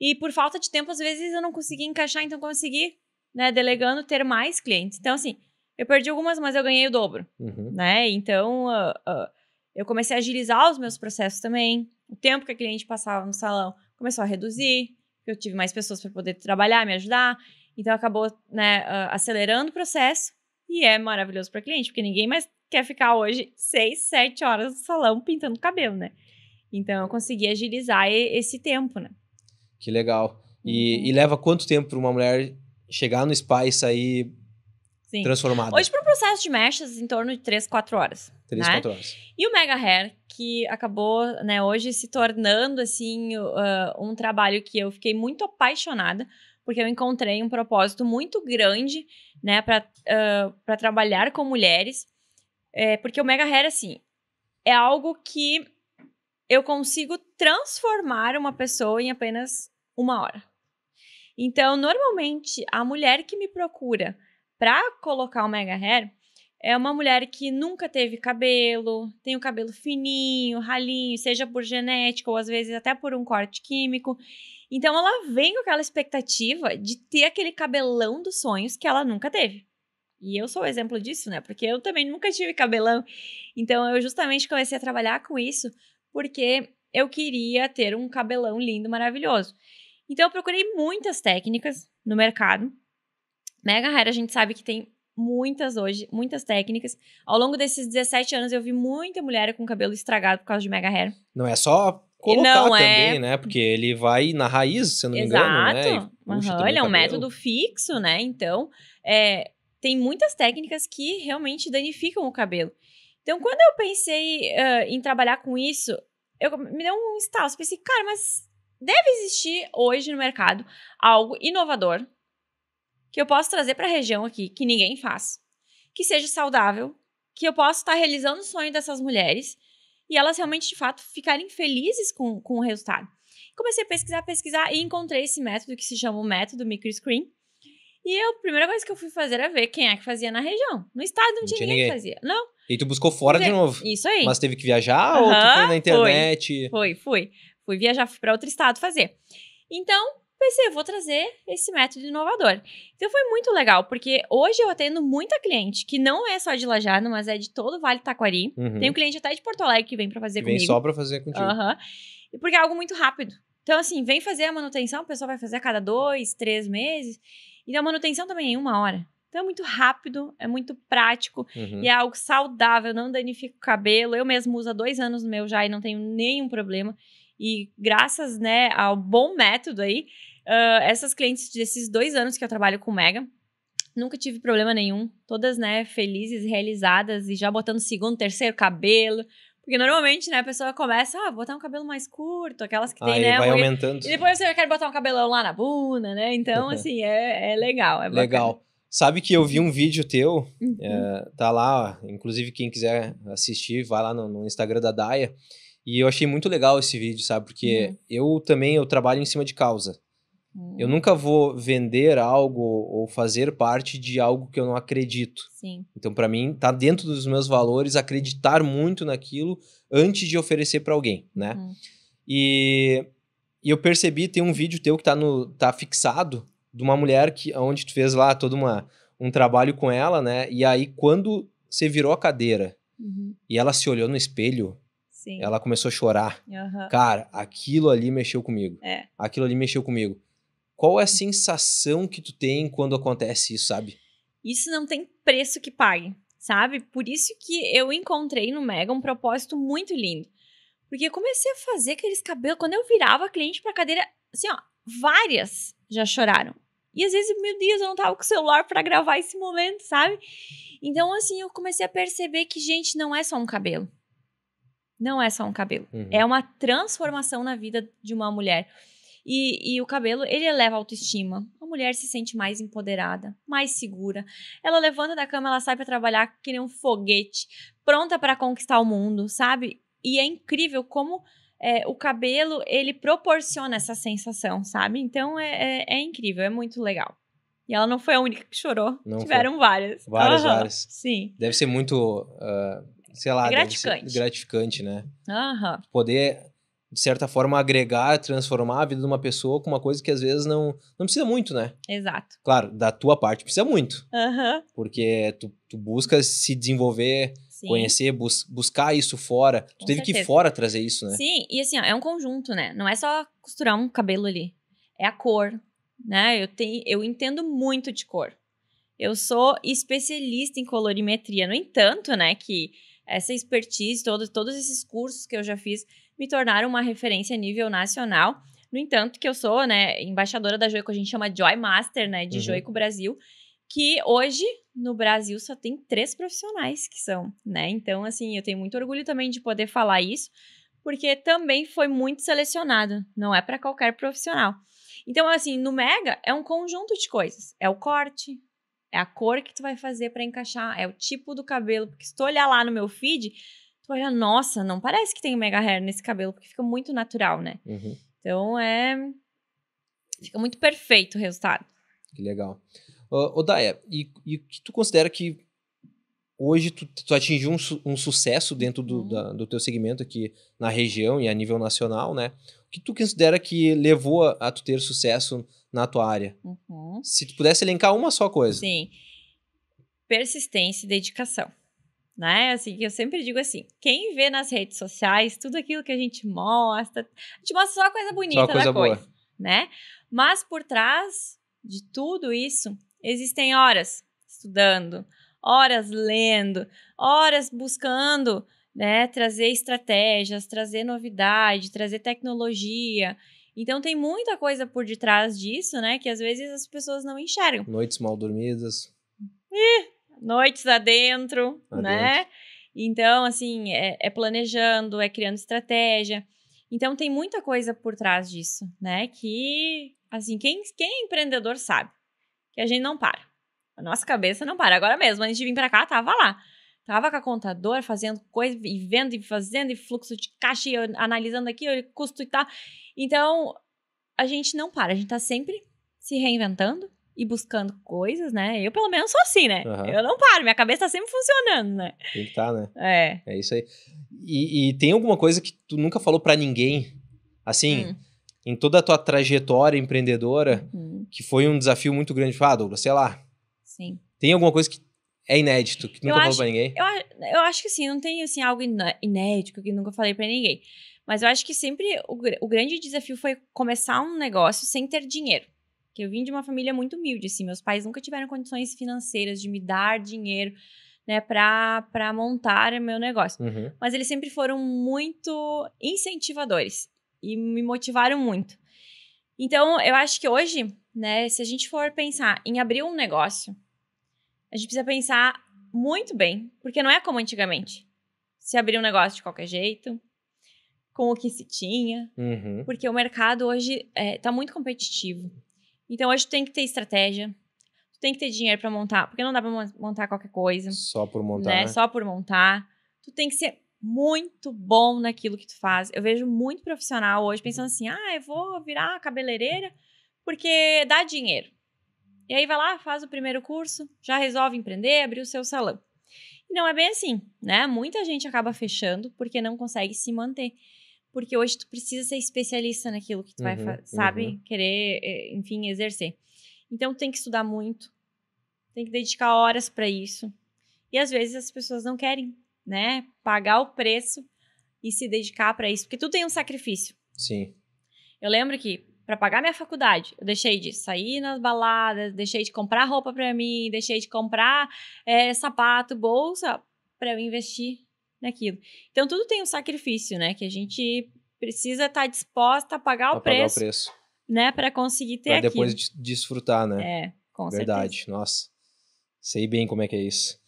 Speaker 2: E por falta de tempo, às vezes eu não conseguia encaixar, então consegui, né, delegando, ter mais clientes. Então, assim, eu perdi algumas, mas eu ganhei o dobro, uhum. né? Então, uh, uh, eu comecei a agilizar os meus processos também. O tempo que a cliente passava no salão começou a reduzir, eu tive mais pessoas para poder trabalhar, me ajudar. Então, acabou né, uh, acelerando o processo e é maravilhoso para cliente, porque ninguém mais quer ficar hoje 6, 7 horas no salão pintando cabelo, né? Então eu consegui agilizar esse tempo, né?
Speaker 1: Que legal. E, uhum. e leva quanto tempo para uma mulher chegar no spa e sair Sim. transformada? Hoje,
Speaker 2: para o processo de mechas, em torno de 3, 4 horas. 3, né? 4 horas. E o Mega Hair, que acabou né, hoje se tornando assim uh, um trabalho que eu fiquei muito apaixonada, porque eu encontrei um propósito muito grande, né, para uh, trabalhar com mulheres. É, porque o Mega Hair, assim, é algo que eu consigo transformar uma pessoa em apenas uma hora. Então, normalmente, a mulher que me procura para colocar o Mega Hair é uma mulher que nunca teve cabelo, tem o cabelo fininho, ralinho, seja por genética ou às vezes até por um corte químico. Então ela vem com aquela expectativa de ter aquele cabelão dos sonhos que ela nunca teve. E eu sou o exemplo disso, né? Porque eu também nunca tive cabelão. Então eu justamente comecei a trabalhar com isso porque eu queria ter um cabelão lindo, maravilhoso. Então eu procurei muitas técnicas no mercado. Mega Hair a gente sabe que tem muitas hoje, muitas técnicas. Ao longo desses 17 anos eu vi muita mulher com cabelo estragado por causa de Mega Hair.
Speaker 1: Não é só colocar não é também, é... né? Porque ele vai na raiz, se não me engano, né?
Speaker 2: Uhum, ele é um tá método fixo, né? Então, é, tem muitas técnicas que realmente danificam o cabelo. Então, quando eu pensei uh, em trabalhar com isso, eu me deu um estalo. Pensei, cara, mas deve existir hoje no mercado algo inovador que eu posso trazer para a região aqui, que ninguém faz, que seja saudável, que eu possa estar realizando o sonho dessas mulheres e elas realmente, de fato, ficarem felizes com, com o resultado. Comecei a pesquisar, pesquisar e encontrei esse método que se chama o método microscreen. E eu, a primeira coisa que eu fui fazer era ver quem é que fazia na região. No estado não, não tinha, ninguém, ninguém que fazia. Não.
Speaker 1: E tu buscou fora de novo. Isso aí. Mas teve que viajar uhum, ou tu foi na internet?
Speaker 2: Foi, fui. Fui viajar, fui para outro estado fazer. Então, pensei, eu vou trazer esse método inovador. Então foi muito legal, porque hoje eu atendo muita cliente, que não é só de Lajano, mas é de todo o Vale Taquari.
Speaker 1: Uhum. Tem um cliente
Speaker 2: até de Porto Alegre que vem para fazer que comigo. Vem só para
Speaker 1: fazer contigo. Uhum.
Speaker 2: Porque é algo muito rápido. Então, assim, vem fazer a manutenção, o pessoal vai fazer a cada dois, três meses. E a manutenção também é em uma hora. Então é muito rápido, é muito prático uhum. e é algo saudável, não danifica o cabelo. Eu mesmo uso há dois anos no meu já e não tenho nenhum problema. E graças né, ao bom método aí, uh, essas clientes desses dois anos que eu trabalho com Mega, nunca tive problema nenhum. Todas, né, felizes, realizadas e já botando segundo, terceiro cabelo. Porque normalmente, né, a pessoa começa, ah, botar um cabelo mais curto, aquelas que tem, Aí né? Vai aumentando. E depois você quer botar um cabelão lá na bunda, né? Então, *laughs* assim, é, é legal. É legal.
Speaker 1: Sabe que eu vi um vídeo teu, uhum. é, tá lá, ó, inclusive quem quiser assistir, vai lá no, no Instagram da Daya. E eu achei muito legal esse vídeo, sabe? Porque uhum. eu também eu trabalho em cima de causa. Uhum. Eu hum. nunca vou vender algo ou fazer parte de algo que eu não acredito. Sim. Então, para mim, tá dentro dos meus valores acreditar muito naquilo antes de oferecer para alguém, né? Uhum. E, e, eu percebi, tem um vídeo teu que tá, no, tá fixado de uma mulher que onde tu fez lá todo uma, um trabalho com ela, né? E aí, quando você virou a cadeira uhum. e ela se olhou no espelho, Sim. Ela começou a chorar. Uhum. Cara, aquilo ali mexeu comigo. É. Aquilo ali mexeu comigo. Qual é a uhum. sensação que tu tem quando acontece isso, sabe?
Speaker 2: Isso não tem preço que pague, sabe? Por isso que eu encontrei no Mega um propósito muito lindo. Porque eu comecei a fazer aqueles cabelos. Quando eu virava a cliente pra cadeira, assim, ó, várias já choraram. E às vezes, meu Deus, eu não tava com o celular para gravar esse momento, sabe? Então, assim, eu comecei a perceber que, gente, não é só um cabelo não é só um cabelo. Uhum. É uma transformação na vida de uma mulher. E, e, o cabelo, ele eleva a autoestima. A mulher se sente mais empoderada, mais segura. Ela levanta da cama, ela sai para trabalhar que nem um foguete, pronta para conquistar o mundo, sabe? E é incrível como é, o cabelo, ele proporciona essa sensação, sabe? Então, é, é, é incrível, é muito legal. E ela não foi a única que chorou. Não Tiveram foi. várias. Várias, uhum. várias. Sim.
Speaker 1: Deve ser muito uh, sei lá, é gratificante. gratificante, né? Poder, de certa forma, agregar, transformar a vida de uma pessoa com uma coisa que às vezes não, não precisa muito, né? Exato. Claro, da tua parte precisa muito. Porque tu, tu busca se desenvolver.
Speaker 2: Sim. Conhecer,
Speaker 1: bus buscar isso fora. Com tu teve certeza. que ir fora trazer isso, né? Sim,
Speaker 2: e assim, ó, é um conjunto, né? Não é só costurar um cabelo ali. É a cor, né? Eu, tenho, eu entendo muito de cor. Eu sou especialista em colorimetria. No entanto, né, que essa expertise, todo, todos esses cursos que eu já fiz me tornaram uma referência a nível nacional. No entanto, que eu sou, né, embaixadora da Joico, a gente chama Joy Master, né, de uhum. Joico Brasil, que hoje no Brasil só tem três profissionais que são, né? Então, assim, eu tenho muito orgulho também de poder falar isso, porque também foi muito selecionado, não é para qualquer profissional. Então, assim, no Mega é um conjunto de coisas. É o corte, é a cor que tu vai fazer para encaixar, é o tipo do cabelo. Porque se tu olhar lá no meu feed, tu olha, nossa, não parece que tem mega hair nesse cabelo, porque fica muito natural, né? Uhum. Então é. Fica muito perfeito o resultado.
Speaker 1: Que legal. Ô, Daia, e, o que tu considera que hoje tu, tu atingiu um, su um sucesso dentro do, uhum. da, do teu segmento aqui na região e a nível nacional, né? O que tu considera que levou a, a tu ter sucesso na tua área? Uhum. Se tu pudesse elencar uma só coisa.
Speaker 2: Sim. Persistência e dedicação. Né? Assim, eu sempre digo assim: quem vê nas redes sociais tudo aquilo que a gente mostra, a gente mostra só a coisa bonita só a coisa da boa. coisa. Né? Mas por trás de tudo isso, existem horas estudando, horas lendo, horas buscando né, trazer estratégias, trazer novidade, trazer tecnologia. Então tem muita coisa por detrás disso, né? Que às vezes as pessoas não enxergam.
Speaker 1: Noites mal dormidas.
Speaker 2: Ih, noites adentro, né? adentro. né? Então, assim, é, é, planejando, é criando estratégia. Então tem muita coisa por trás disso, né? Que, assim, quem, quem é empreendedor sabe que a gente não para. A nossa cabeça não para. Agora mesmo, antes de vir para cá, tava lá. Tava com a contadora fazendo coisa e vendo e fazendo e fluxo de caixa e analisando aqui, o custo e tal. Então, a gente não para, a gente tá sempre se reinventando e buscando coisas, né? Eu, pelo menos, sou assim, né? Uhum. Eu não paro, minha cabeça tá sempre funcionando, né? Tem que tá, né? É.
Speaker 1: É isso aí. E, e tem alguma coisa que tu nunca falou para ninguém? Assim, hum. em toda a tua trajetória empreendedora, hum. que foi um desafio muito grande. Tipo, ah, Douglas, sei lá. Sim. Tem alguma coisa que é inédito, que nunca falou pra ninguém?
Speaker 2: Eu, eu acho que sim, não tem assim, algo inédito que nunca falei para ninguém. Mas eu acho que sempre o, o, grande desafio foi começar um negócio sem ter dinheiro. Que eu vim de uma família muito humilde, assim, meus pais nunca tiveram condições financeiras de me dar dinheiro, né, pra, montar meu negócio. Uhum. Mas eles sempre foram muito incentivadores e me motivaram muito. Então, eu acho que hoje, né, se a gente for pensar em abrir um negócio, a gente precisa pensar muito bem, porque não é como antigamente. Se abrir um negócio de qualquer jeito, com o que se tinha, uhum. porque o mercado hoje está é, muito competitivo. Então hoje tu tem que ter estratégia, tu tem que ter dinheiro para montar, porque não dá para montar qualquer coisa.
Speaker 1: Só por montar. Né? Né? Só
Speaker 2: por montar. Tu tem que ser muito bom naquilo que tu faz. Eu vejo muito profissional hoje pensando uhum. assim: ah, eu vou virar cabeleireira porque dá dinheiro. E aí vai lá, faz o primeiro curso, já resolve empreender, abrir o seu salão. E não é bem assim, né? Muita gente acaba fechando porque não consegue se manter. Porque hoje tu precisa ser especialista naquilo que tu uhum, vai, sabe, uhum. querer, eh, enfim, exercer. Então tem que estudar muito, tem que dedicar horas para isso. E às vezes as pessoas não querem, né, pagar o preço e se dedicar para isso, porque tu tem um sacrifício. Sim. Eu lembro que para pagar minha faculdade, eu deixei de sair nas baladas, deixei de comprar roupa para mim, deixei de comprar é, sapato, bolsa para eu investir naquilo. Então tudo tem um sacrifício, né? Que a gente precisa estar tá disposta a pagar, o, pagar preço, o preço, né? Para conseguir ter pra depois de
Speaker 1: desfrutar, né? É, com Verdade, certeza. nossa. Sei bem como é que é isso.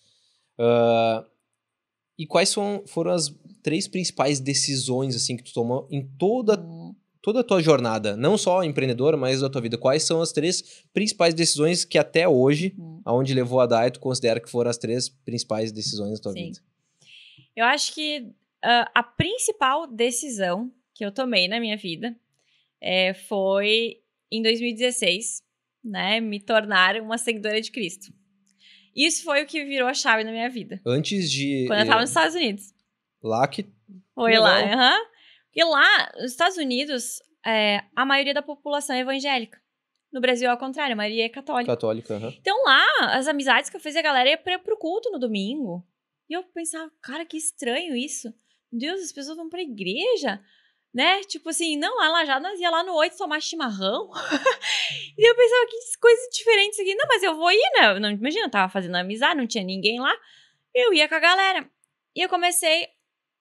Speaker 1: Uh, e quais foram, foram as três principais decisões assim que tu tomou em toda uhum toda a tua jornada, não só empreendedora, mas da tua vida, quais são as três principais decisões que até hoje, hum. aonde levou a DAI, tu considera que foram as três principais decisões da tua Sim. vida?
Speaker 2: Eu acho que uh, a principal decisão que eu tomei na minha vida é, foi em 2016, né, me tornar uma seguidora de Cristo. Isso foi o que virou a chave na minha vida.
Speaker 1: Antes de... Quando eu estava eh, nos
Speaker 2: Estados Unidos.
Speaker 1: Lá que... Foi Legal. lá, aham
Speaker 2: e lá, nos Estados Unidos, é, a maioria da população é evangélica. No Brasil, ao contrário, a maioria é católica. Católica, uhum. Então lá, as amizades que eu fiz, a galera ia pra, pro culto no domingo. E eu pensava, cara, que estranho isso. Meu Deus, as pessoas vão pra igreja, né? Tipo assim, não, lá, lá já nós ia lá no 8 tomar chimarrão. *laughs* e eu pensava, que coisa diferente isso aqui. Não, mas eu vou ir, né? Não, imagina, eu tava fazendo amizade, não tinha ninguém lá. Eu ia com a galera. E eu comecei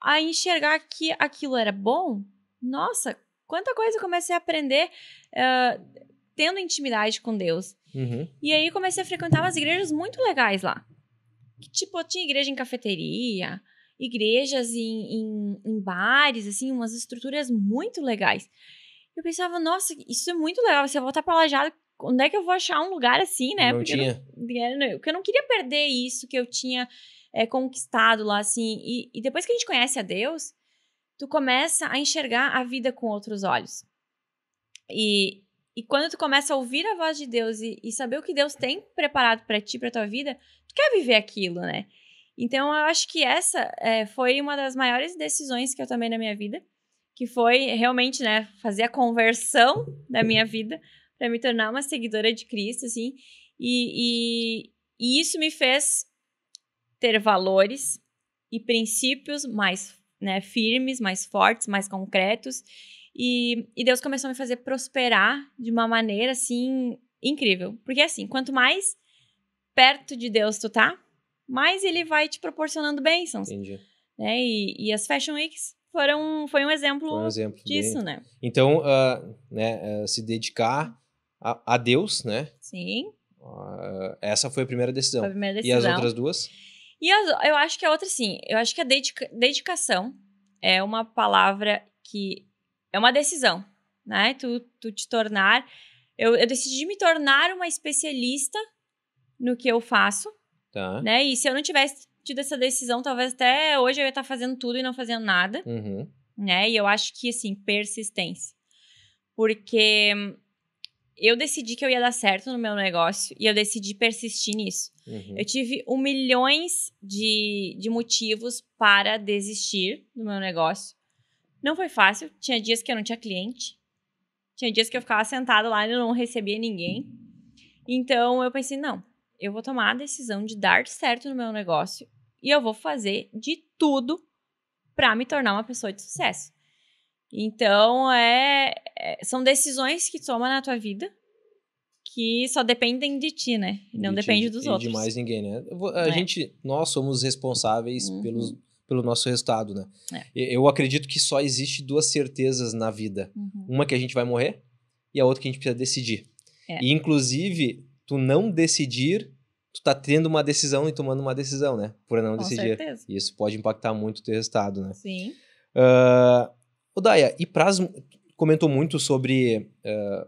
Speaker 2: a enxergar que aquilo era bom, nossa, quanta coisa eu comecei a aprender uh, tendo intimidade com Deus. Uhum. E aí comecei a frequentar umas igrejas muito legais lá. Que, tipo, tinha igreja em cafeteria, igrejas em, em, em bares, assim, umas estruturas muito legais. Eu pensava, nossa, isso é muito legal, você voltar pra Lajado, onde é que eu vou achar um lugar assim, né? Não porque tinha. Eu não, porque eu não queria perder isso que eu tinha é, conquistado lá, assim. E, e depois que a gente conhece a Deus, tu começa a enxergar a vida com outros olhos. E, e quando tu começa a ouvir a voz de Deus e, e saber o que Deus tem preparado para ti, para tua vida, tu quer viver aquilo, né? Então, eu acho que essa é, foi uma das maiores decisões que eu tomei na minha vida, que foi realmente, né, fazer a conversão da minha vida para me tornar uma seguidora de Cristo, assim. E, e, e isso me fez ter valores e princípios mais né, firmes, mais fortes, mais concretos. E, e Deus começou a me fazer prosperar de uma maneira assim incrível. Porque assim, quanto mais perto de Deus tu tá, mais ele vai te proporcionando bênçãos. Entendi. Né? E, e as Fashion Weeks foram, foi um exemplo, foi um exemplo disso, bem. né?
Speaker 1: Então, uh, né, uh, se dedicar a, a, Deus, né? Sim. Uh, essa foi a primeira decisão. Foi a primeira decisão. E as outras duas?
Speaker 2: E as, eu acho que a outra, sim, eu acho que a dedica, dedicação é uma palavra que é uma decisão, né? Tu, tu te tornar. Eu, eu decidi me tornar uma especialista no que eu faço. Tá. Né? E se eu não tivesse tido essa decisão, talvez até hoje eu ia estar fazendo tudo e não fazendo nada. Uhum. Né? E eu acho que, assim, persistência. Porque hum, eu decidi que eu ia dar certo no meu negócio e eu decidi persistir nisso. Uhum. Eu tive um milhões de, de motivos para desistir do meu negócio. Não foi fácil. Tinha dias que eu não tinha cliente. Tinha dias que eu ficava sentado lá e eu não recebia ninguém. Então eu pensei, não, eu vou tomar a decisão de dar certo no meu negócio e eu vou fazer de tudo para me tornar uma pessoa de sucesso. Então, é, é, são decisões que toma na tua vida que só dependem de ti, né? Não de depende dos e outros.
Speaker 1: de mais ninguém, né? A é. gente, nós somos responsáveis uhum. pelos, pelo nosso resultado, né? É. Eu acredito que só existe duas certezas na vida. Uhum. Uma que a gente vai morrer e a outra que a gente precisa decidir. É. E, inclusive, tu não decidir, tu tá tendo uma decisão e tomando uma decisão, né? Por não Com decidir. Certeza. Isso pode impactar muito o teu resultado, né? Sim. Uh, o Daya, e pras comentou muito sobre, uh,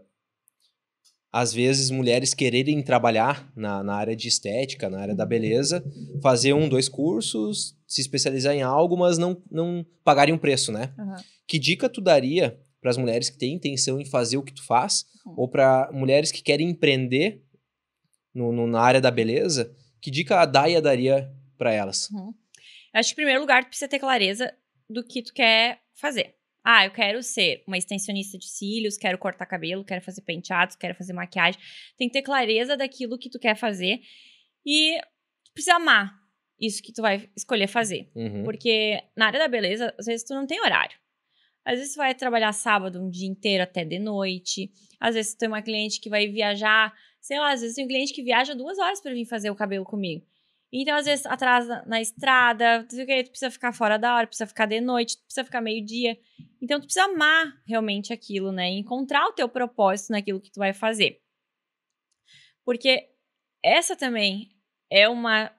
Speaker 1: às vezes, mulheres quererem trabalhar na, na área de estética, na área da uhum. beleza, fazer um, dois cursos, se especializar em algo, mas não, não pagarem um preço, né? Uhum. Que dica tu daria para as mulheres que têm intenção em fazer o que tu faz, uhum. ou para mulheres que querem empreender no, no, na área da beleza, que dica a Daya daria para elas? Uhum.
Speaker 2: Acho que, em primeiro lugar, tu precisa ter clareza do que tu quer fazer. Ah, eu quero ser uma extensionista de cílios, quero cortar cabelo, quero fazer penteados, quero fazer maquiagem. Tem que ter clareza daquilo que tu quer fazer e precisa amar isso que tu vai escolher fazer. Uhum. Porque na área da beleza, às vezes tu não tem horário. Às vezes tu vai trabalhar sábado um dia inteiro até de noite. Às vezes tu tem uma cliente que vai viajar, sei lá, às vezes tem um cliente que viaja duas horas para vir fazer o cabelo comigo. Então, às vezes, atrasa na estrada, tu precisa ficar fora da hora, precisa ficar de noite, precisa ficar meio-dia. Então, tu precisa amar realmente aquilo, né? Encontrar o teu propósito naquilo que tu vai fazer. Porque essa também é uma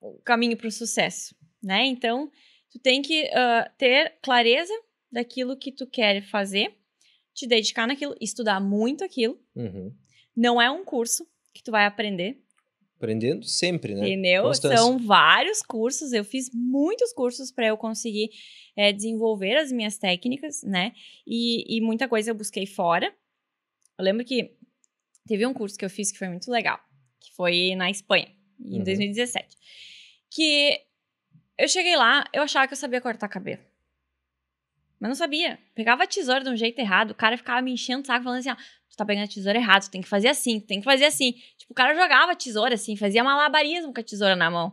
Speaker 2: o caminho para o sucesso, né? Então, tu tem que uh, ter clareza daquilo que tu quer fazer, te dedicar naquilo, estudar muito aquilo. Uhum. Não é um curso que tu vai aprender,
Speaker 1: aprendendo sempre, né? Entendeu? Constância. São
Speaker 2: vários cursos, eu fiz muitos cursos para eu conseguir é, desenvolver as minhas técnicas, né? E, e, muita coisa eu busquei fora. Eu lembro que teve um curso que eu fiz que foi muito legal, que foi na Espanha, em uhum. 2017. Que eu cheguei lá, eu achava que eu sabia cortar cabelo. Mas não sabia. Pegava a tesoura de um jeito errado, o cara ficava me enchendo o saco, falando assim, ó, tu tá pegando a tesoura errado, tu tem que fazer assim, tu tem que fazer assim. Tipo, o cara jogava a tesoura assim, fazia malabarismo com a tesoura na mão.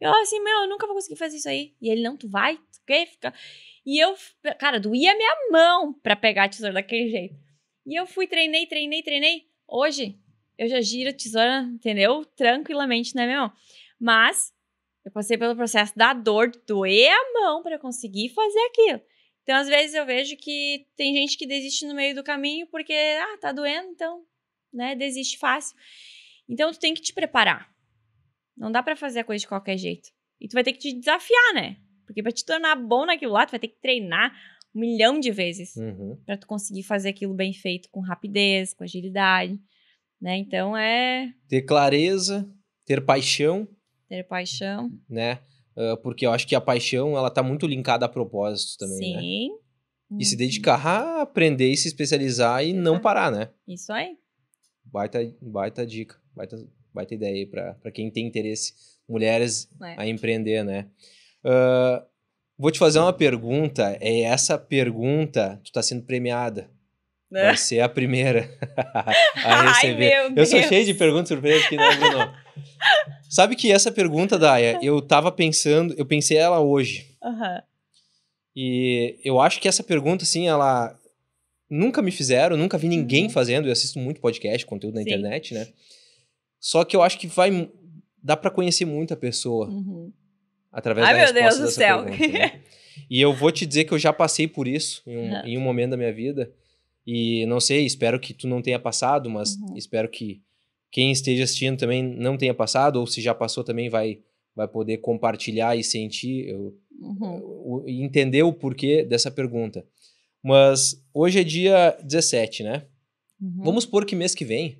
Speaker 2: Eu assim, meu, eu nunca vou conseguir fazer isso aí. E ele, não, tu vai, tu quer Fica... E eu, cara, doía minha mão pra pegar a tesoura daquele jeito. E eu fui, treinei, treinei, treinei. Hoje, eu já giro a tesoura, entendeu? Tranquilamente, né, meu? Mas, eu passei pelo processo da dor, doer a mão para conseguir fazer aquilo. Então, às vezes eu vejo que tem gente que desiste no meio do caminho porque, ah, tá doendo, então, né, desiste fácil. Então, tu tem que te preparar. Não dá para fazer a coisa de qualquer jeito. E tu vai ter que te desafiar, né? Porque para te tornar bom naquilo lá, tu vai ter que treinar um milhão de vezes uhum. para tu conseguir fazer aquilo bem feito com rapidez, com agilidade, né? Então é
Speaker 1: ter clareza, ter paixão,
Speaker 2: ter paixão,
Speaker 1: né? Ah, porque eu acho que a paixão, ela tá muito linkada a propósito também, né? Sim. né? E se uhum. dedicar a aprender e se especializar e Exato. não parar, né? Isso aí. Baita, baita dica, baita, baita ideia aí para quem tem interesse, mulheres, é. a empreender, né? Uh, vou te fazer uma pergunta, é essa pergunta, tu tá sendo premiada. Né? Vai ser a primeira *laughs* a receber. Ai, eu sou cheio de perguntas surpresas que não, Bruno. É Sabe que essa pergunta, Daya, *laughs* eu tava pensando, eu pensei ela hoje. Uhum. E eu acho que essa pergunta, assim, ela. Nunca me fizeram, nunca vi ninguém uhum. fazendo. Eu assisto muito podcast, conteúdo na Sim. internet, né? Só que eu acho que vai. Dá para conhecer muita pessoa uhum. através Ai, da resposta Ai, meu Deus do céu. Pergunta, né? E eu vou te dizer que eu já passei por isso em um, em um momento da minha vida e não sei, espero que tu não tenha passado, mas uhum. espero que quem esteja assistindo também não tenha passado, ou se já passou também vai, vai poder compartilhar e sentir, eu,
Speaker 2: uhum.
Speaker 1: eu, entender o porquê dessa pergunta. Mas hoje é dia 17, né? Uhum. Vamos supor que mês que vem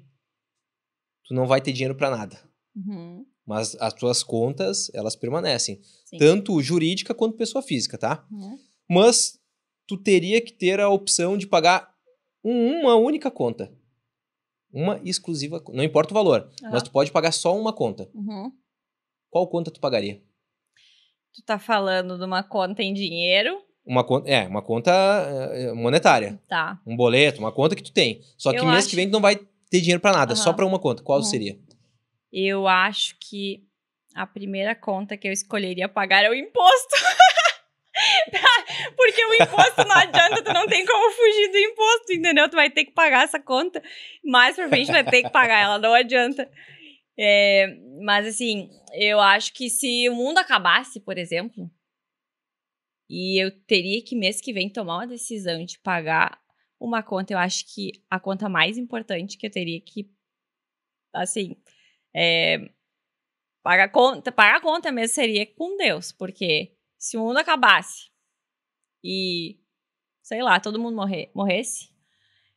Speaker 1: tu não vai ter dinheiro para nada. Uhum. Mas as tuas contas, elas permanecem. Sim. Tanto jurídica quanto pessoa física, tá? Uhum. Mas tu teria que ter a opção de pagar uma única conta. Uma exclusiva, não importa o valor, uhum. mas tu pode pagar só uma conta. Uhum. Qual conta tu pagaria?
Speaker 2: Tu tá falando de uma conta em dinheiro?
Speaker 1: Uma conta, é, uma conta eh, eh, monetária. Tá. Um boleto, uma conta que tu tem. Só que Eu mês acho... que vem tu não vai ter dinheiro para nada, uhum. só para uma conta. Qual uhum. seria?
Speaker 2: Eu acho que a primeira conta que eu escolheria pagar é o imposto. *laughs* pra porque o imposto não adianta, tu não tem como fugir do imposto, entendeu? Tu vai ter que pagar essa conta. Mais pra frente vai ter que pagar ela, não adianta. É, mas assim, eu acho que se o mundo acabasse, por exemplo, e eu teria que mês que vem tomar uma decisão de pagar uma conta, eu acho que a conta mais importante que eu teria que, assim, é, pagar conta, pagar conta mesmo seria com Deus, porque se o mundo acabasse e, sei lá, todo mundo morrer, morresse,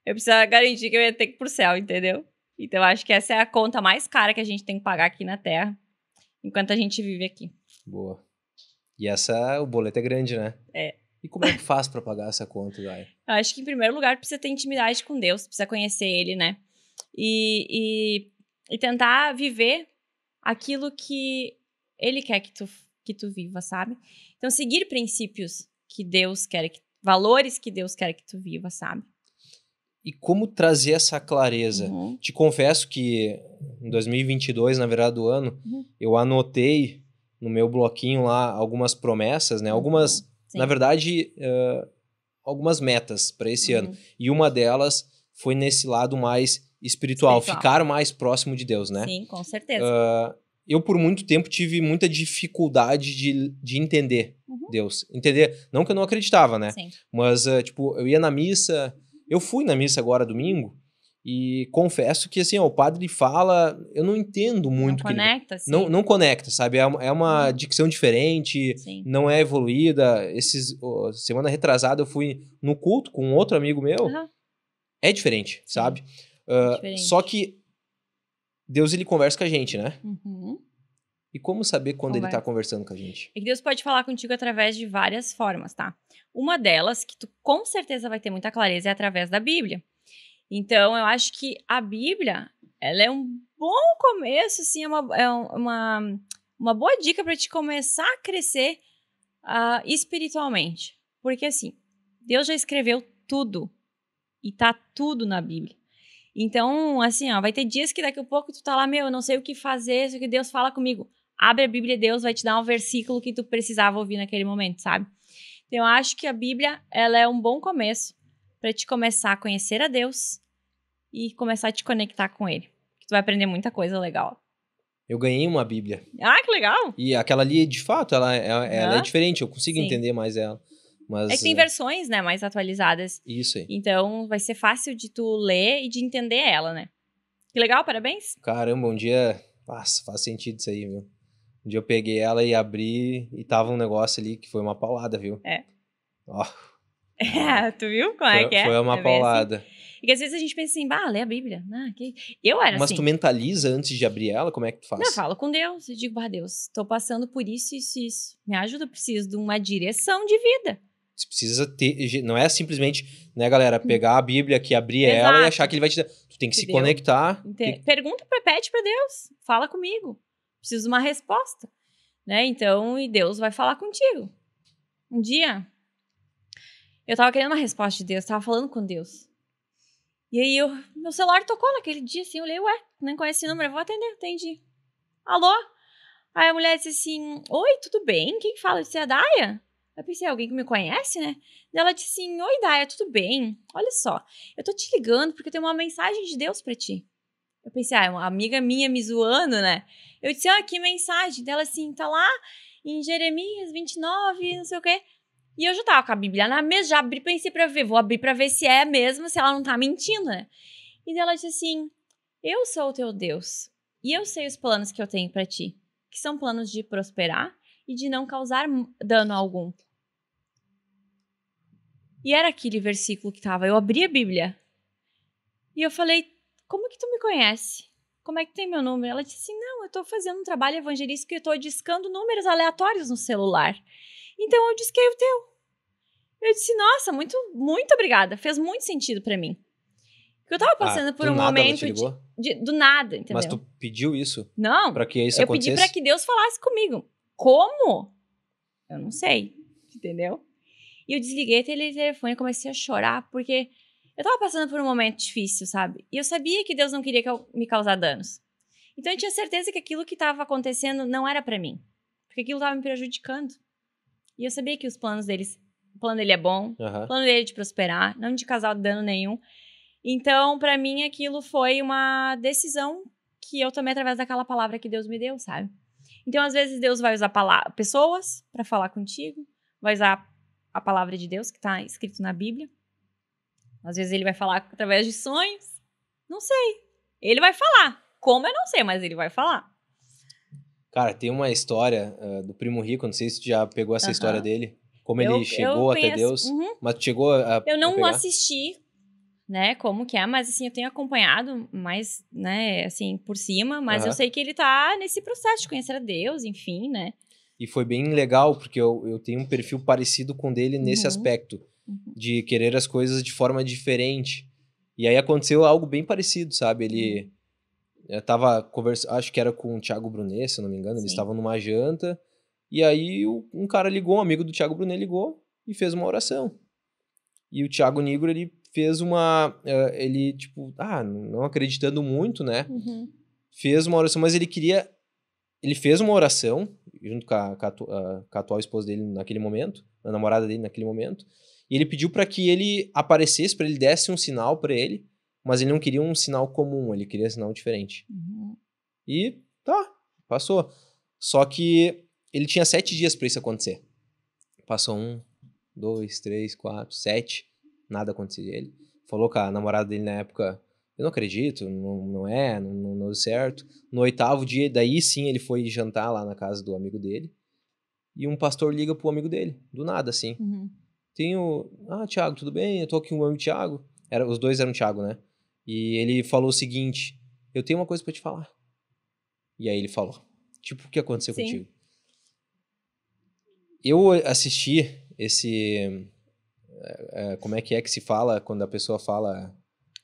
Speaker 2: eu precisava garantir que eu ia ter que ir pro céu, entendeu? Então acho que essa é a conta mais cara que a gente tem que pagar aqui na Terra, enquanto a gente vive aqui.
Speaker 1: Boa. E essa, o boleto é grande, né? É. E como é que faz para pagar essa conta, Dai?
Speaker 2: Acho que em primeiro lugar precisa ter intimidade com Deus, precisa conhecer Ele, né? E, e, e tentar viver aquilo que Ele quer que tu, que tu viva, sabe? Então seguir princípios que Deus quer que valores que Deus quer que tu viva, sabe?
Speaker 1: E como trazer essa clareza? Uhum. Te confesso que em 2022, na verdade do ano, uhum. eu anotei no meu bloquinho lá algumas promessas, né? Algumas, uhum. Sim. na verdade, uh, algumas metas para esse uhum. ano. E uma delas foi nesse lado mais espiritual, espiritual, ficar mais próximo de Deus, né? Sim, com certeza. Uh, eu por muito tempo tive muita dificuldade de, de entender uhum. Deus. Entender, não que eu não acreditava, né? Sim. Mas, uh, tipo, eu ia na missa, eu fui na missa agora domingo, e confesso que, assim, ó, o padre fala, eu não entendo muito. Não
Speaker 2: conecta, sim. Não, não
Speaker 1: conecta, sabe? É uma, é uma uhum. dicção diferente, sim. não é evoluída. Esses, ó, semana retrasada eu fui no culto com outro amigo meu. Uhum. É diferente, sabe? diferente. só que Deus ele conversa com a gente, né? Uhum. E como saber quando ele está conversando com a gente?
Speaker 2: É que Deus pode falar contigo através de várias formas, tá? Uma delas, que tu com certeza vai ter muita clareza, é através da Bíblia. Então, eu acho que a Bíblia, ela é um bom começo, assim, é uma, é uma, uma boa dica para te começar a crescer uh, espiritualmente. Porque, assim, Deus já escreveu tudo e tá tudo na Bíblia. Então, assim, ó, vai ter dias que daqui a pouco tu tá lá, meu, eu não sei o que fazer, só que Deus fala comigo. Abre a Bíblia e Deus vai te dar um versículo que tu precisava ouvir naquele momento, sabe? Então, eu acho que a Bíblia, ela é um bom começo para te começar a conhecer a Deus e começar a te conectar com Ele. Que tu vai aprender muita coisa legal.
Speaker 1: Eu ganhei uma Bíblia.
Speaker 2: Ah, que legal!
Speaker 1: E aquela ali, de fato, ela, é, ela, é diferente, eu consigo Sim. entender mais ela. Mas, é que tem é.
Speaker 2: versões, né, mais atualizadas. Isso aí. Então vai ser fácil de tu ler e de entender ela, né? Que legal, parabéns.
Speaker 1: Caramba, um dia. Nossa, faz sentido isso aí, viu? Um dia eu peguei ela e abri e tava um negócio ali que foi uma paulada, viu? É. Ó. Oh. *laughs*
Speaker 2: É, tu viu como é foi, é que é? Foi uma é assim. paulada. Assim. às vezes a gente pensa assim, bah, lê a Bíblia. Ah, que... Eu era Mas assim. Mas tu
Speaker 1: mentaliza antes de abrir ela? Como é que tu faz? Não, eu falo
Speaker 2: com Deus. Eu digo, bah, Deus, tô passando por isso, isso, isso. Me ajuda, eu preciso de uma direção de vida.
Speaker 1: Você precisa ter. Não é simplesmente, né, galera, pegar a Bíblia aqui, abrir Exato. ela e achar que ele vai te dar. Tu tem que se conectar. Tem...
Speaker 2: Pergunta, pede para Deus. Fala comigo. Preciso de uma resposta. Né? Então, e Deus vai falar contigo. Um dia, eu tava querendo uma resposta de Deus, tava falando com Deus. E aí, eu, meu celular tocou naquele dia, assim, eu olhei, ué, nem conheci o número, vou atender, atendi. Alô? Aí a mulher disse assim, oi, tudo bem? Quem fala? Eu disse, é a Daya? Eu pensei, alguém que me conhece, né? Daí ela disse assim: Oi, Daya, tudo bem? Olha só, eu tô te ligando porque eu tenho uma mensagem de Deus para ti. Eu pensei, ah, é uma amiga minha me zoando, né? Eu disse, ah, que mensagem dela assim, tá lá em Jeremias 29, não sei o quê. E eu já tava com a Bíblia na mesa, já abri, pensei pra ver, vou abrir pra ver se é mesmo, se ela não tá mentindo, né? E ela disse assim: Eu sou o teu Deus, e eu sei os planos que eu tenho para ti, que são planos de prosperar e de não causar dano algum, e era aquele versículo que estava. Eu abri a Bíblia. E eu falei: Como que tu me conhece? Como é que tem meu número? Ela disse assim: Não, eu estou fazendo um trabalho evangelístico e eu estou discando números aleatórios no celular. Então eu disquei o teu. Eu disse: Nossa, muito, muito obrigada. Fez muito sentido para mim. Porque eu tava ah, passando ah, por um momento de, de, do nada, entendeu? Mas tu
Speaker 1: pediu isso? Não. que isso eu acontecesse? Eu pedi para
Speaker 2: que Deus falasse comigo. Como? Eu não sei, entendeu? E eu desliguei aquele telefone e comecei a chorar, porque eu tava passando por um momento difícil, sabe? E eu sabia que Deus não queria que eu me causar danos. Então eu tinha certeza que aquilo que estava acontecendo não era para mim, porque aquilo estava me prejudicando. E eu sabia que os planos deles, o plano dele é bom, uhum. o plano dele é de prosperar, não de causar dano nenhum. Então, para mim aquilo foi uma decisão que eu tomei através daquela palavra que Deus me deu, sabe? Então, às vezes Deus vai usar pessoas para falar contigo, vai usar a palavra de Deus que está escrito na Bíblia. Às vezes ele vai falar através de sonhos. Não sei. Ele vai falar. Como eu não sei, mas ele vai falar.
Speaker 1: Cara, tem uma história uh, do primo rico, não sei se tu já pegou essa uh -huh. história dele. Como eu, ele chegou até Deus. Uh uhum. -huh. Mas chegou a. Eu não a assisti,
Speaker 2: né? Como que é, mas assim, eu tenho acompanhado mais, né, assim, por cima, mas -huh. eu sei que ele tá nesse processo de conhecer a Deus, enfim, né?
Speaker 1: E foi bem legal, porque eu, eu tenho um perfil parecido com dele nesse uhum. aspecto, uhum. de querer as coisas de forma diferente. E aí aconteceu algo bem parecido, sabe? Ele eu tava conversando, acho que era com o Thiago Brunet, se não me engano, Sim. eles estavam numa janta. E aí um cara ligou, um amigo do Thiago Brunet ligou e fez uma oração. E o Thiago Nigro, ele fez uma. Eh, ele, tipo, ah, não acreditando muito, né? Uhum. Fez uma oração, mas ele queria ele fez uma oração junto com a, com, a, com a, atual esposa dele naquele momento, a namorada dele naquele momento, e ele pediu para que ele aparecesse, para ele desse um sinal para ele, mas ele não queria um sinal comum, ele queria um sinal diferente. Uhum. E tá, passou. Só que ele tinha sete dias para isso acontecer. Passou um, dois, três, quatro, sete, nada acontecia. Ele falou com a namorada dele na época, eu não acredito, não, não é, não, não deu certo. No oitavo dia, daí sim ele foi jantar lá na casa do amigo dele. E um pastor liga pro amigo dele, do nada, assim. Uhum. Tenho. Ah, Tiago, tudo bem? Eu tô aqui com o meu amigo Tiago. Era, os dois eram Tiago, né? E ele falou o seguinte: Eu tenho uma coisa para te falar. E aí ele falou: Tipo, o que aconteceu sim. contigo? Eu assisti esse. é, como é que é que se fala quando a pessoa fala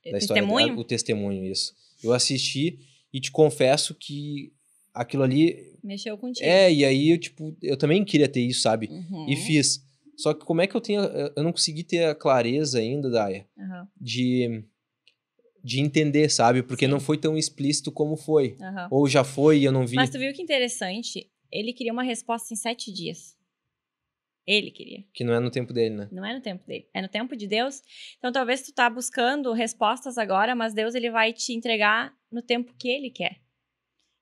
Speaker 1: é da história. Testemunho? É o testemunho, isso. Eu assisti e te confesso que aquilo ali.
Speaker 2: Mexeu contigo. É, e
Speaker 1: aí eu, tipo, eu também queria ter isso, sabe? Uhum. E fiz. Só que como é que eu tenho. Eu não consegui ter a clareza ainda, daia uhum. de, de entender, sabe? Porque Sim. não foi tão explícito como foi. Uhum. Ou já foi e eu não vi. Mas tu
Speaker 2: viu que interessante? Ele queria uma resposta em sete dias. Ele queria.
Speaker 1: Que não é no tempo dele, né? Não
Speaker 2: é no tempo dele, é no tempo de Deus. Então talvez tu tá buscando respostas agora, mas Deus ele vai te entregar no tempo que ele quer.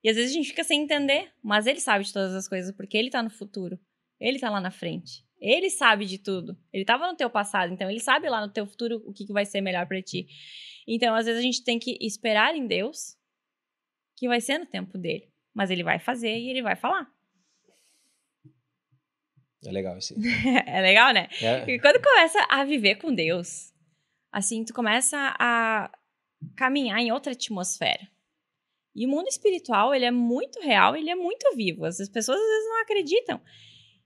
Speaker 2: E às vezes a gente fica sem entender, mas ele sabe de todas as coisas porque ele tá no futuro. Ele tá lá na frente. Ele sabe de tudo. Ele tava no teu passado, então ele sabe lá no teu futuro o que, que vai ser melhor para ti. Então às vezes a gente tem que esperar em Deus, que vai ser no tempo dele, mas ele vai fazer e ele vai falar.
Speaker 1: É legal isso. *laughs*
Speaker 2: é legal, né? É. E quando começa a viver com Deus, assim, tu começa a caminhar em outra atmosfera. E o mundo espiritual, ele é muito real, ele é muito vivo. As pessoas às vezes não acreditam.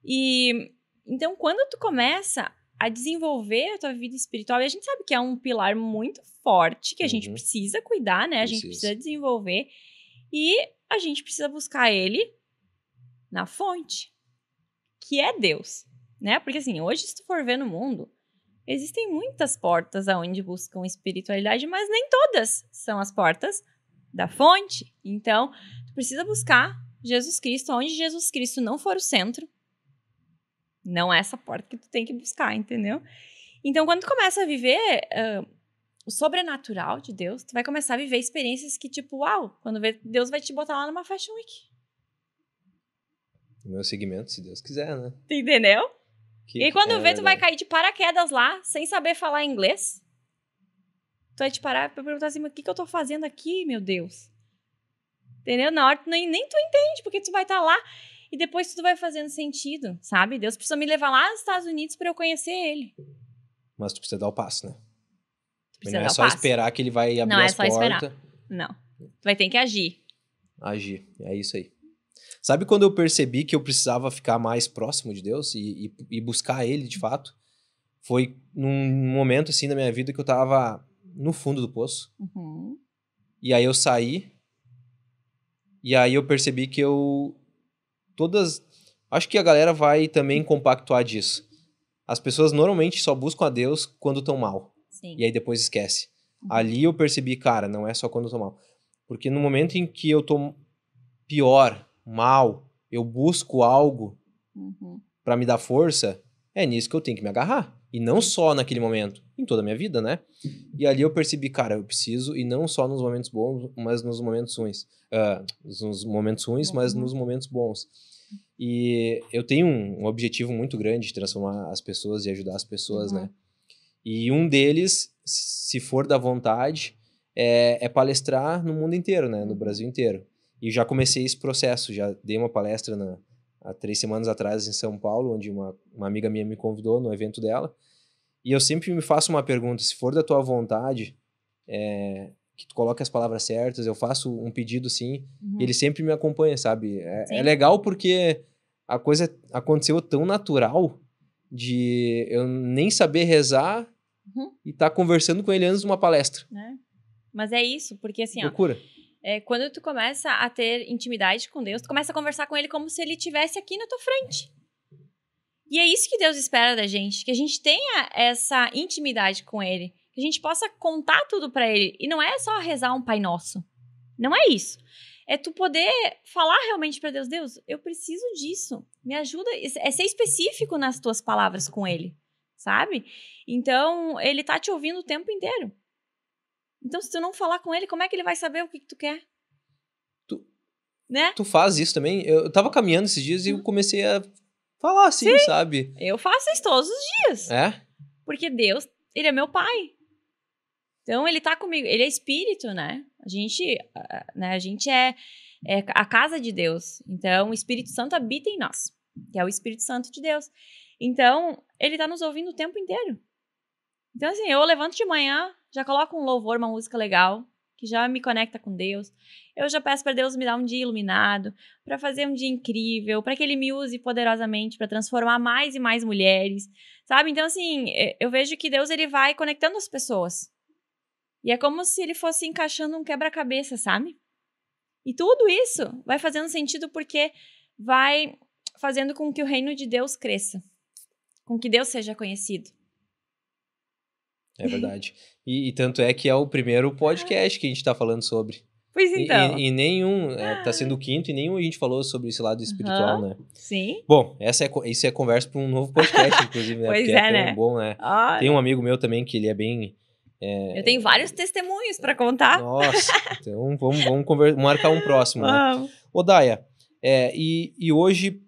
Speaker 2: E então quando tu começa a desenvolver a tua vida espiritual, e a gente sabe que é um pilar muito forte que a uhum. gente precisa cuidar, né? A precisa. gente precisa desenvolver e a gente precisa buscar ele na fonte que é Deus, né? Porque assim, hoje se tu for ver no mundo, existem muitas portas aonde buscam espiritualidade, mas nem todas são as portas da fonte. Então, tu precisa buscar Jesus Cristo onde Jesus Cristo não for o centro. Não é essa porta que tu tem que buscar, entendeu? Então, quando tu começa a viver uh, o sobrenatural de Deus, tu vai começar a viver experiências que, tipo, uau, quando vê, Deus vai te botar lá numa Fashion Week
Speaker 1: no meu segmento, se Deus quiser, né? Entendeu? Que, e quando é, vê, tu vai cair
Speaker 2: de paraquedas lá, sem saber falar inglês. Tu vai te parar pra perguntar assim, mas o que, que eu tô fazendo aqui, meu Deus? Entendeu? Na hora nem, nem tu entende, porque tu vai estar tá lá e depois tudo vai fazendo sentido, sabe? Deus precisa me levar lá nos Estados Unidos para eu conhecer ele.
Speaker 1: Mas tu precisa dar o passo, né? não é só passo. esperar que ele vai abrir não é as portas. Não é só esperar.
Speaker 2: Não. Tu vai ter que agir.
Speaker 1: Agir, é isso aí. Sabe quando eu percebi que eu precisava ficar mais próximo de Deus e, e, e buscar Ele de fato? Foi num momento assim da minha vida que eu tava no fundo do poço. Uhum. E aí eu saí. E aí eu percebi que eu. Todas. Acho que a galera vai também compactuar disso. As pessoas normalmente só buscam a Deus quando estão mal. Sim. E aí depois esquece. Uhum. Ali eu percebi, cara, não é só quando estão mal. Porque no momento em que eu tô pior, mal, eu busco algo uhum. para me dar força, é nisso que eu tenho que me agarrar. E não só naquele momento, em toda a minha vida, né? E ali eu percebi, cara, eu preciso, e não só nos momentos bons, mas nos momentos ruins. Uh, nos momentos ruins, mas uhum. nos momentos bons. E eu tenho um, um, objetivo muito grande de transformar as pessoas e ajudar as pessoas, né? uhum. né? E um deles, se for da vontade, é, é palestrar no mundo inteiro, né? No uhum. Brasil inteiro. E já comecei esse processo, já dei uma palestra na, há três semanas atrás em São Paulo, onde uma, uma amiga minha me convidou no evento dela. E eu sempre me faço uma pergunta: se for da tua vontade, é, que tu coloque as palavras certas, eu faço um pedido sim, uhum. ele sempre me acompanha, sabe? É, é, legal porque a coisa aconteceu tão natural de eu nem saber rezar uhum. e estar tá conversando com ele antes de uma palestra. É.
Speaker 2: Mas é isso, porque assim, Loucura. ó é, quando tu começa a ter intimidade com Deus, tu começa a conversar com Ele como se Ele estivesse aqui na tua frente. E é isso que Deus espera da gente, que a gente tenha essa intimidade com Ele, que a gente possa contar tudo para Ele. E não é só rezar um Pai Nosso. Não é isso. É tu poder falar realmente para Deus, Deus, eu preciso disso. Me ajuda. É ser específico nas tuas palavras com Ele, sabe? Então, Ele tá te ouvindo o tempo inteiro. Então, se tu não falar com ele, como é que ele vai saber o que, que tu quer? Tu, né?
Speaker 1: tu faz isso também? Eu tava caminhando esses dias e eu uhum. comecei a falar assim, Sim, sabe?
Speaker 2: Eu faço isso todos os dias. É? Porque Deus, ele é meu pai. Então, ele tá comigo. Ele é espírito, né? A gente, né, a gente é, é a casa de Deus. Então, o Espírito Santo habita em nós, que é o Espírito Santo de Deus. Então, ele tá nos ouvindo o tempo inteiro. Então, assim, eu levanto de manhã, já coloco um louvor, uma música legal, que já me conecta com Deus. Eu já peço para Deus me dar um dia iluminado, para fazer um dia incrível, para que Ele me use poderosamente para transformar mais e mais mulheres, sabe? Então, assim, eu vejo que Deus ele vai conectando as pessoas. E é como se ele fosse encaixando um quebra-cabeça, sabe? E tudo isso vai fazendo sentido porque vai fazendo com que o reino de Deus cresça, com que Deus seja conhecido. É uhum. verdade.
Speaker 1: E, e, tanto é que é o primeiro podcast que a gente está falando sobre. Pois então. E, e, e nenhum, está é, ah. sendo o quinto, e nenhum a gente falou sobre esse lado espiritual, uhum, né? Sim. Bom, essa é, isso é conversa para um novo podcast, *laughs* inclusive, né? pois Porque é, é né? bom, né? Olha. Tem um amigo meu também que ele é bem... É... Eu
Speaker 2: tenho vários testemunhos para contar.
Speaker 1: Nossa, então vamos, vamos conversa, marcar um próximo, né? vamos. né? Ô, Daya, é, e, e hoje,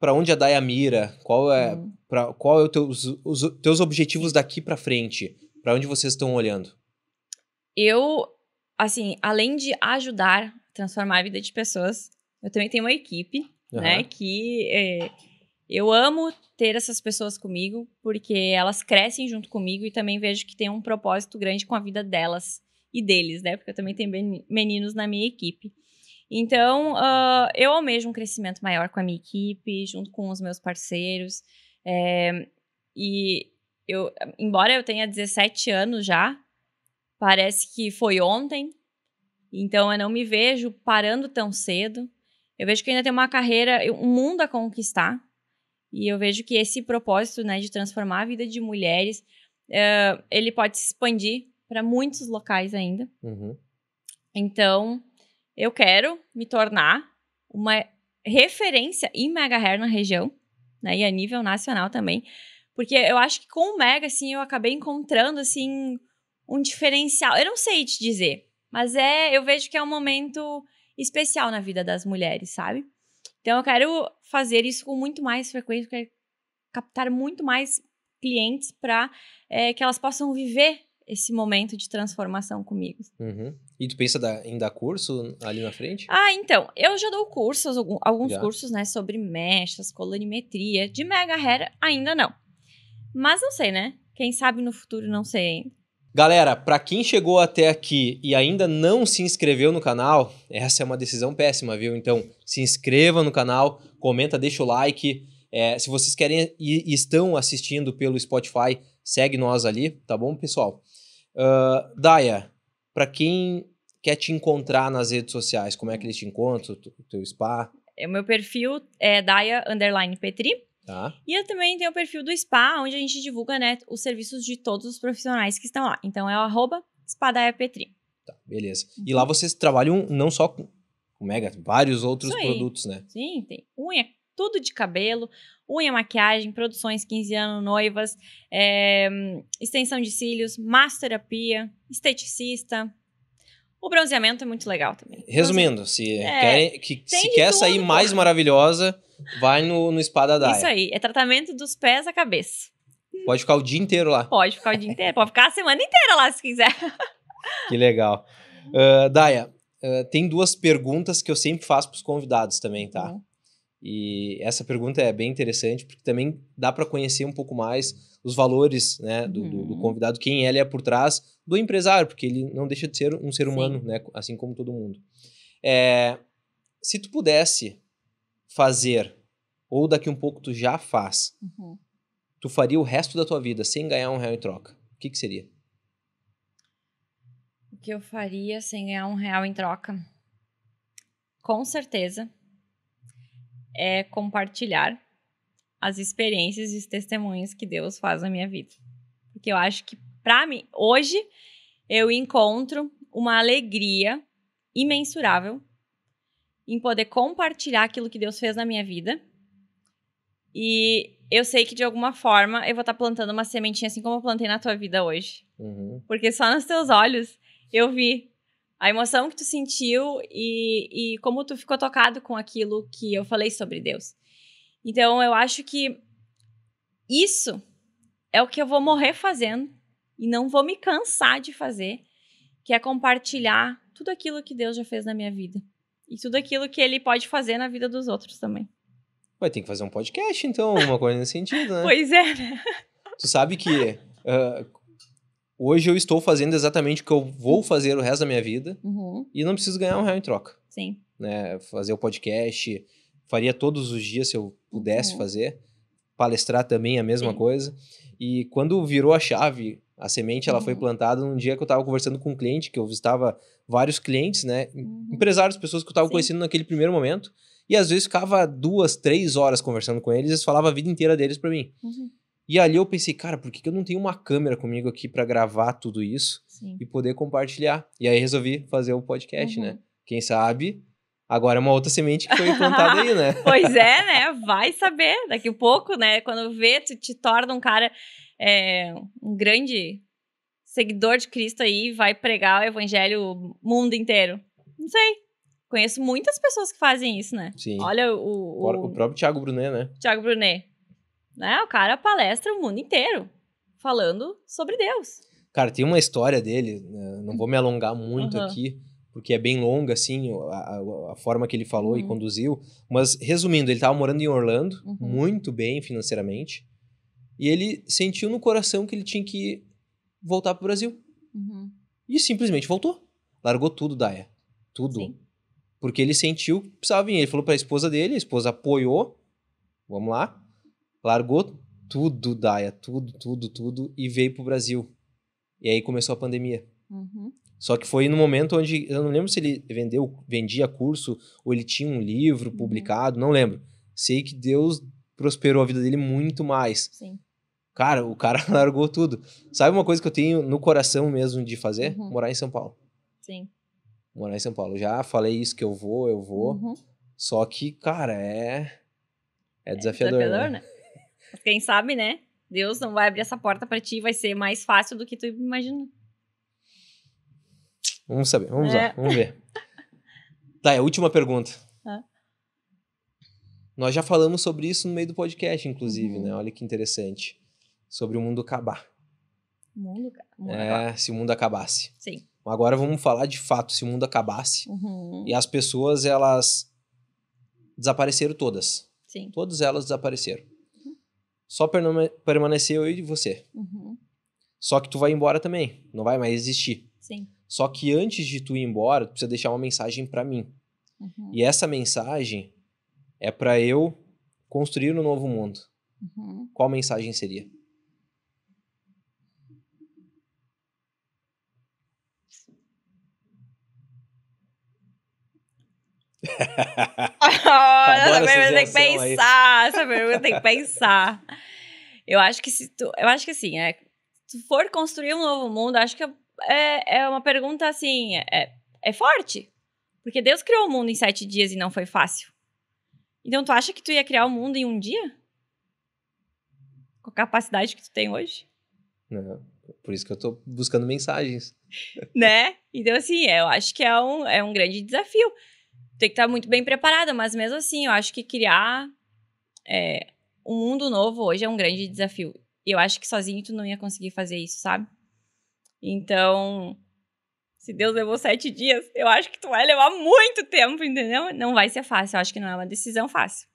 Speaker 1: para onde a Daya mira? Qual é... Hum qual é o teus, os teus objetivos daqui para frente? Para onde vocês estão olhando?
Speaker 2: Eu, assim, além de ajudar a transformar a vida de pessoas, eu também tenho uma equipe, uhum. né? Que é, eu amo ter essas pessoas comigo, porque elas crescem junto comigo e também vejo que tem um propósito grande com a vida delas e deles, né? Porque eu também tenho meninos na minha equipe. Então, uh, eu almejo um crescimento maior com a minha equipe, junto com os meus parceiros. É, e eu, embora eu tenha 17 anos já, parece que foi ontem, então eu não me vejo parando tão cedo. Eu vejo que ainda tem uma carreira, um mundo a conquistar. E eu vejo que esse propósito, né, de transformar a vida de mulheres, uh, ele pode se expandir para muitos locais ainda. Uhum. Então, eu quero me tornar uma referência em mega hair na região né? E a nível nacional também. Porque eu acho que com o Mega, assim, eu acabei encontrando, assim, um diferencial. Eu não sei te dizer, mas é, eu vejo que é um momento especial na vida das mulheres, sabe? Então eu quero fazer isso com muito mais frequência, quero captar muito mais clientes para é, eh, que elas possam viver esse momento de transformação
Speaker 1: comigo. Uhum. E tu pensa da, em dar curso ali na frente?
Speaker 2: Ah, então, eu já dou cursos, alguns já. cursos, né, sobre mechas, colorimetria, de mega hair ainda não. Mas não sei, né? Quem sabe no futuro não sei ainda.
Speaker 1: Galera, para quem chegou até aqui e ainda não se inscreveu no canal, essa é uma decisão péssima, viu? Então, se inscreva no canal, comenta, deixa o like. É, se vocês querem e estão assistindo pelo Spotify, segue nós ali, tá bom, pessoal? Uh, Daya, para quem quer te encontrar nas redes sociais, como é que eles te encontram, o teu spa?
Speaker 2: É, o meu perfil é Daya Underline Petri. Tá. E eu também tenho o perfil do Spa, onde a gente divulga né, os serviços de todos os profissionais que estão lá. Então é o arroba Petri.
Speaker 1: Tá, beleza. Uhum. E lá vocês trabalham não só com Mega, vários outros produtos, né?
Speaker 2: Sim, tem unha, tudo de cabelo, unha, maquiagem, produções 15 anos, noivas, é, extensão de cílios, massoterapia, esteticista. O bronzeamento é muito legal também.
Speaker 1: Resumindo, se, é, que, se quer tudo, sair mais maravilhosa, vai no, no Spa da Isso
Speaker 2: aí, é tratamento dos pés à cabeça.
Speaker 1: Pode ficar o dia inteiro lá.
Speaker 2: Pode ficar o dia inteiro, pode ficar a semana inteira lá se quiser. *laughs*
Speaker 1: Que legal. Uh, uh, tem duas perguntas que eu sempre faço para os convidados também, tá? Uhum. E essa pergunta é bem interessante, porque também dá para conhecer um pouco mais os valores né, do, do, do, uhum. convidado, quem ele é por trás do empresário, porque ele não deixa de ser um ser humano, né, assim como todo mundo. É, se tu pudesse fazer, ou daqui um pouco tu já faz, uhum. tu faria o resto da tua vida sem ganhar um real em troca, o que, que seria?
Speaker 2: O que eu faria sem ganhar um real em troca? Com certeza é compartilhar as experiências e os testemunhos que Deus faz na minha vida. Porque eu acho que, para mim, hoje eu encontro uma alegria imensurável em poder compartilhar aquilo que Deus fez na minha vida. E eu sei que de alguma forma eu vou estar tá plantando uma sementinha assim como eu plantei na tua vida hoje. Uhum. Porque só nos teus olhos eu vi a emoção que tu sentiu e, e como tu ficou tocado com aquilo que eu falei sobre Deus. Então, eu acho que isso é o que eu vou morrer fazendo e não vou me cansar de fazer, que é compartilhar tudo aquilo que Deus já fez na minha vida e tudo aquilo que Ele pode fazer na vida dos outros também.
Speaker 1: Vai ter que fazer um podcast, então, uma coisa nesse sentido, né? *laughs* Pois é, né? Tu sabe que uh, hoje eu estou fazendo exatamente o que eu vou uhum. fazer o resto da minha vida uhum. e não preciso ganhar um real em troca. Sim. Né? Fazer o podcast, faria todos os dias se eu pudesse uhum. fazer. Palestrar também é a mesma Sim. coisa. E quando virou a chave, a semente ela uhum. foi plantada num dia que eu estava conversando com um cliente, que eu visitava vários clientes, né? Uhum. Empresários, pessoas que eu estava conhecendo naquele primeiro momento. E às vezes ficava duas, três horas conversando com eles e falava a vida inteira deles para mim. Uhum. E ali eu pensei, cara, por que eu não tenho uma câmera comigo aqui para gravar tudo isso Sim. e poder compartilhar? E aí resolvi fazer o um podcast, né? uhum. né? Quem sabe Agora é uma outra semente que foi plantada aí, né? *laughs* pois
Speaker 2: é, né? Vai saber daqui a pouco, né? Quando vê, tu te torna um cara, é, um grande seguidor de Cristo aí, vai pregar o evangelho o mundo inteiro. Não sei. Conheço muitas pessoas que fazem isso, né? Sim. Olha o. O, o
Speaker 1: próprio Tiago Brunet, né?
Speaker 2: Tiago Brunet. Né? O cara palestra o mundo inteiro falando sobre Deus.
Speaker 1: Cara, tem uma história dele, né, não vou me alongar muito uhum. aqui, porque é bem longa, assim, a, a forma que ele falou uhum. e conduziu. Mas, resumindo, ele estava morando em Orlando, uhum. muito bem financeiramente, e ele sentiu no coração que ele tinha que voltar para o Brasil. Uhum. E simplesmente voltou. Largou tudo, Daya. Tudo. Sim. Porque ele sentiu que precisava vir. Ele falou para a esposa dele, a esposa apoiou, vamos lá largou tudo, Daia, tudo, tudo, tudo, e veio pro Brasil. E aí começou a pandemia. Uhum. Só que foi no momento onde, eu não lembro se ele vendeu, vendia curso, ou ele tinha um livro uhum. publicado, não lembro. Sei que Deus prosperou a vida dele muito mais. Sim. Cara, o cara *laughs* largou tudo. Sabe uma coisa que eu tenho no coração mesmo de fazer? Uhum. Morar em São Paulo. Sim. Morar em São Paulo. Já falei isso que eu vou, eu vou. Uhum. Só que, cara, é. É desafiador. É desafiador né?
Speaker 2: né? Quem sabe, né? Deus não vai abrir essa porta para ti, vai ser mais fácil do que tu imagina.
Speaker 1: Vamos saber, vamos é. lá, vamos ver. tá, é a última pergunta. É. Nós já falamos sobre isso no meio do podcast, inclusive, uhum. né? Olha que interessante. Sobre o mundo acabar.
Speaker 2: O mundo, o mundo é, acabar.
Speaker 1: se o mundo acabasse. Sim. Então, agora vamos falar de fato se o mundo acabasse uhum. e as pessoas elas desapareceram todas. Sim. Todas elas desapareceram só permanecer eu e você. Uhum. Só que tu vai embora também, não vai mais existir. Sim. Só que antes de tu ir embora, tu precisa deixar uma mensagem para mim. Uhum. E essa mensagem é para eu construir um novo mundo. Uhum. Qual mensagem seria? *laughs* essa pergunta tem que pensar. Aí. Essa pergunta tem que
Speaker 2: pensar. Eu acho que se tu. Eu acho que assim, é, se for construir um novo mundo, acho que é, é, é uma pergunta assim. É, é forte. Porque Deus criou o mundo em sete dias e não foi fácil. Então tu acha que tu ia criar o mundo em um dia? Com a capacidade que
Speaker 1: tu tem hoje? Não. Por isso que eu tô buscando mensagens.
Speaker 2: né? Então, assim, eu acho que é um, é um grande desafio tem que estar tá muito bem preparada, mas mesmo assim, eu acho que criar é, um mundo novo hoje é um grande desafio. Eu acho que sozinho tu não ia conseguir fazer isso, sabe? Então, se Deus levou sete dias, eu acho que tu vai levar muito tempo, entendeu? Não vai ser fácil. Eu acho que não é uma decisão fácil.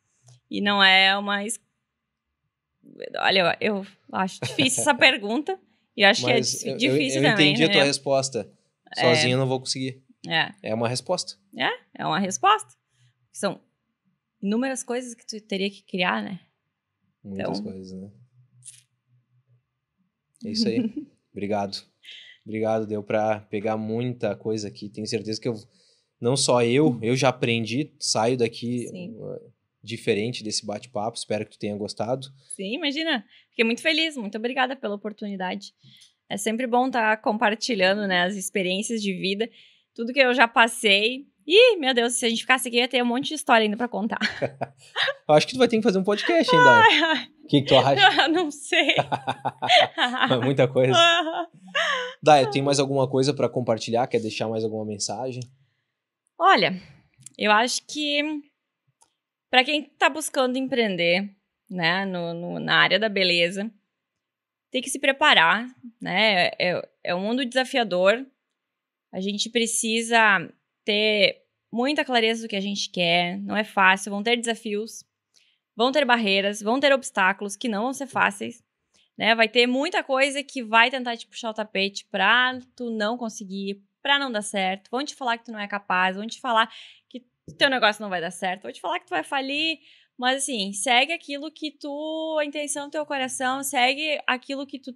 Speaker 2: E não é uma. Es... Olha, eu acho difícil essa *laughs* pergunta. E acho Mas que é difícil eu, eu também. Eu entendi a tua né? resposta. É. Sozinho é... eu não vou conseguir. É.
Speaker 1: É uma resposta.
Speaker 2: É, é uma resposta. São inúmeras coisas que tu teria que criar, né? Muitas então... coisas,
Speaker 1: né? É isso aí. *laughs* Obrigado. Obrigado, deu para pegar muita coisa aqui. Tenho certeza que eu não só eu, eu já aprendi, saio daqui uh, diferente desse bate-papo. Espero que tu tenha gostado.
Speaker 2: Sim, imagina. Fiquei muito feliz. Muito obrigada pela oportunidade. É sempre bom estar tá compartilhando, né, as experiências de vida tudo que eu já passei. Ih, meu Deus, se a gente ficasse aqui, ia ter um monte de história ainda pra contar. *laughs*
Speaker 1: eu acho que tu vai ter que fazer um podcast ainda. O que, que, tu acha?
Speaker 2: *laughs* não sei. *laughs* É muita coisa.
Speaker 1: Daia, tem mais alguma coisa para compartilhar? Quer deixar mais alguma mensagem?
Speaker 2: Olha, eu acho que para quem tá buscando empreender, né, no, no, na área da beleza, tem que se preparar, né? É, é, é um mundo desafiador, a gente precisa ter muita clareza do que a gente quer, não é fácil, vão ter desafios, vão ter barreiras, vão ter obstáculos que não vão ser fáceis, né? Vai ter muita coisa que vai tentar te puxar o tapete pra tu não conseguir, pra não dar certo, vão te falar que tu não é capaz, vão te falar que teu negócio não vai dar certo, vão te falar que tu vai falir, mas assim, segue aquilo que tu, a intenção do teu coração, segue aquilo que tu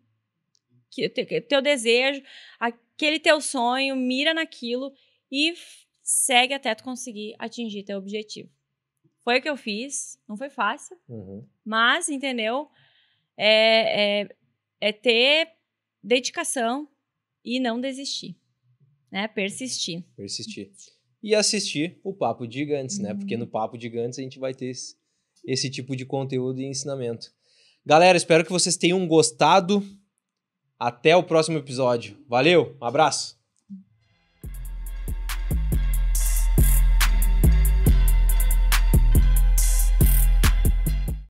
Speaker 2: que, teu desejo, aquele teu sonho, mira naquilo e segue até tu conseguir atingir teu objetivo. Foi o que eu fiz, não foi fácil, uhum. mas, entendeu? É, é, é, ter dedicação e não desistir, né?
Speaker 1: Persistir. Persistir. E assistir o Papo Gigantes, uhum. né? Porque uhum. no Papo Gigantes a gente vai ter esse, esse tipo de conteúdo e ensinamento. Galera, espero que vocês tenham gostado. Até o próximo episódio. Valeu, um abraço!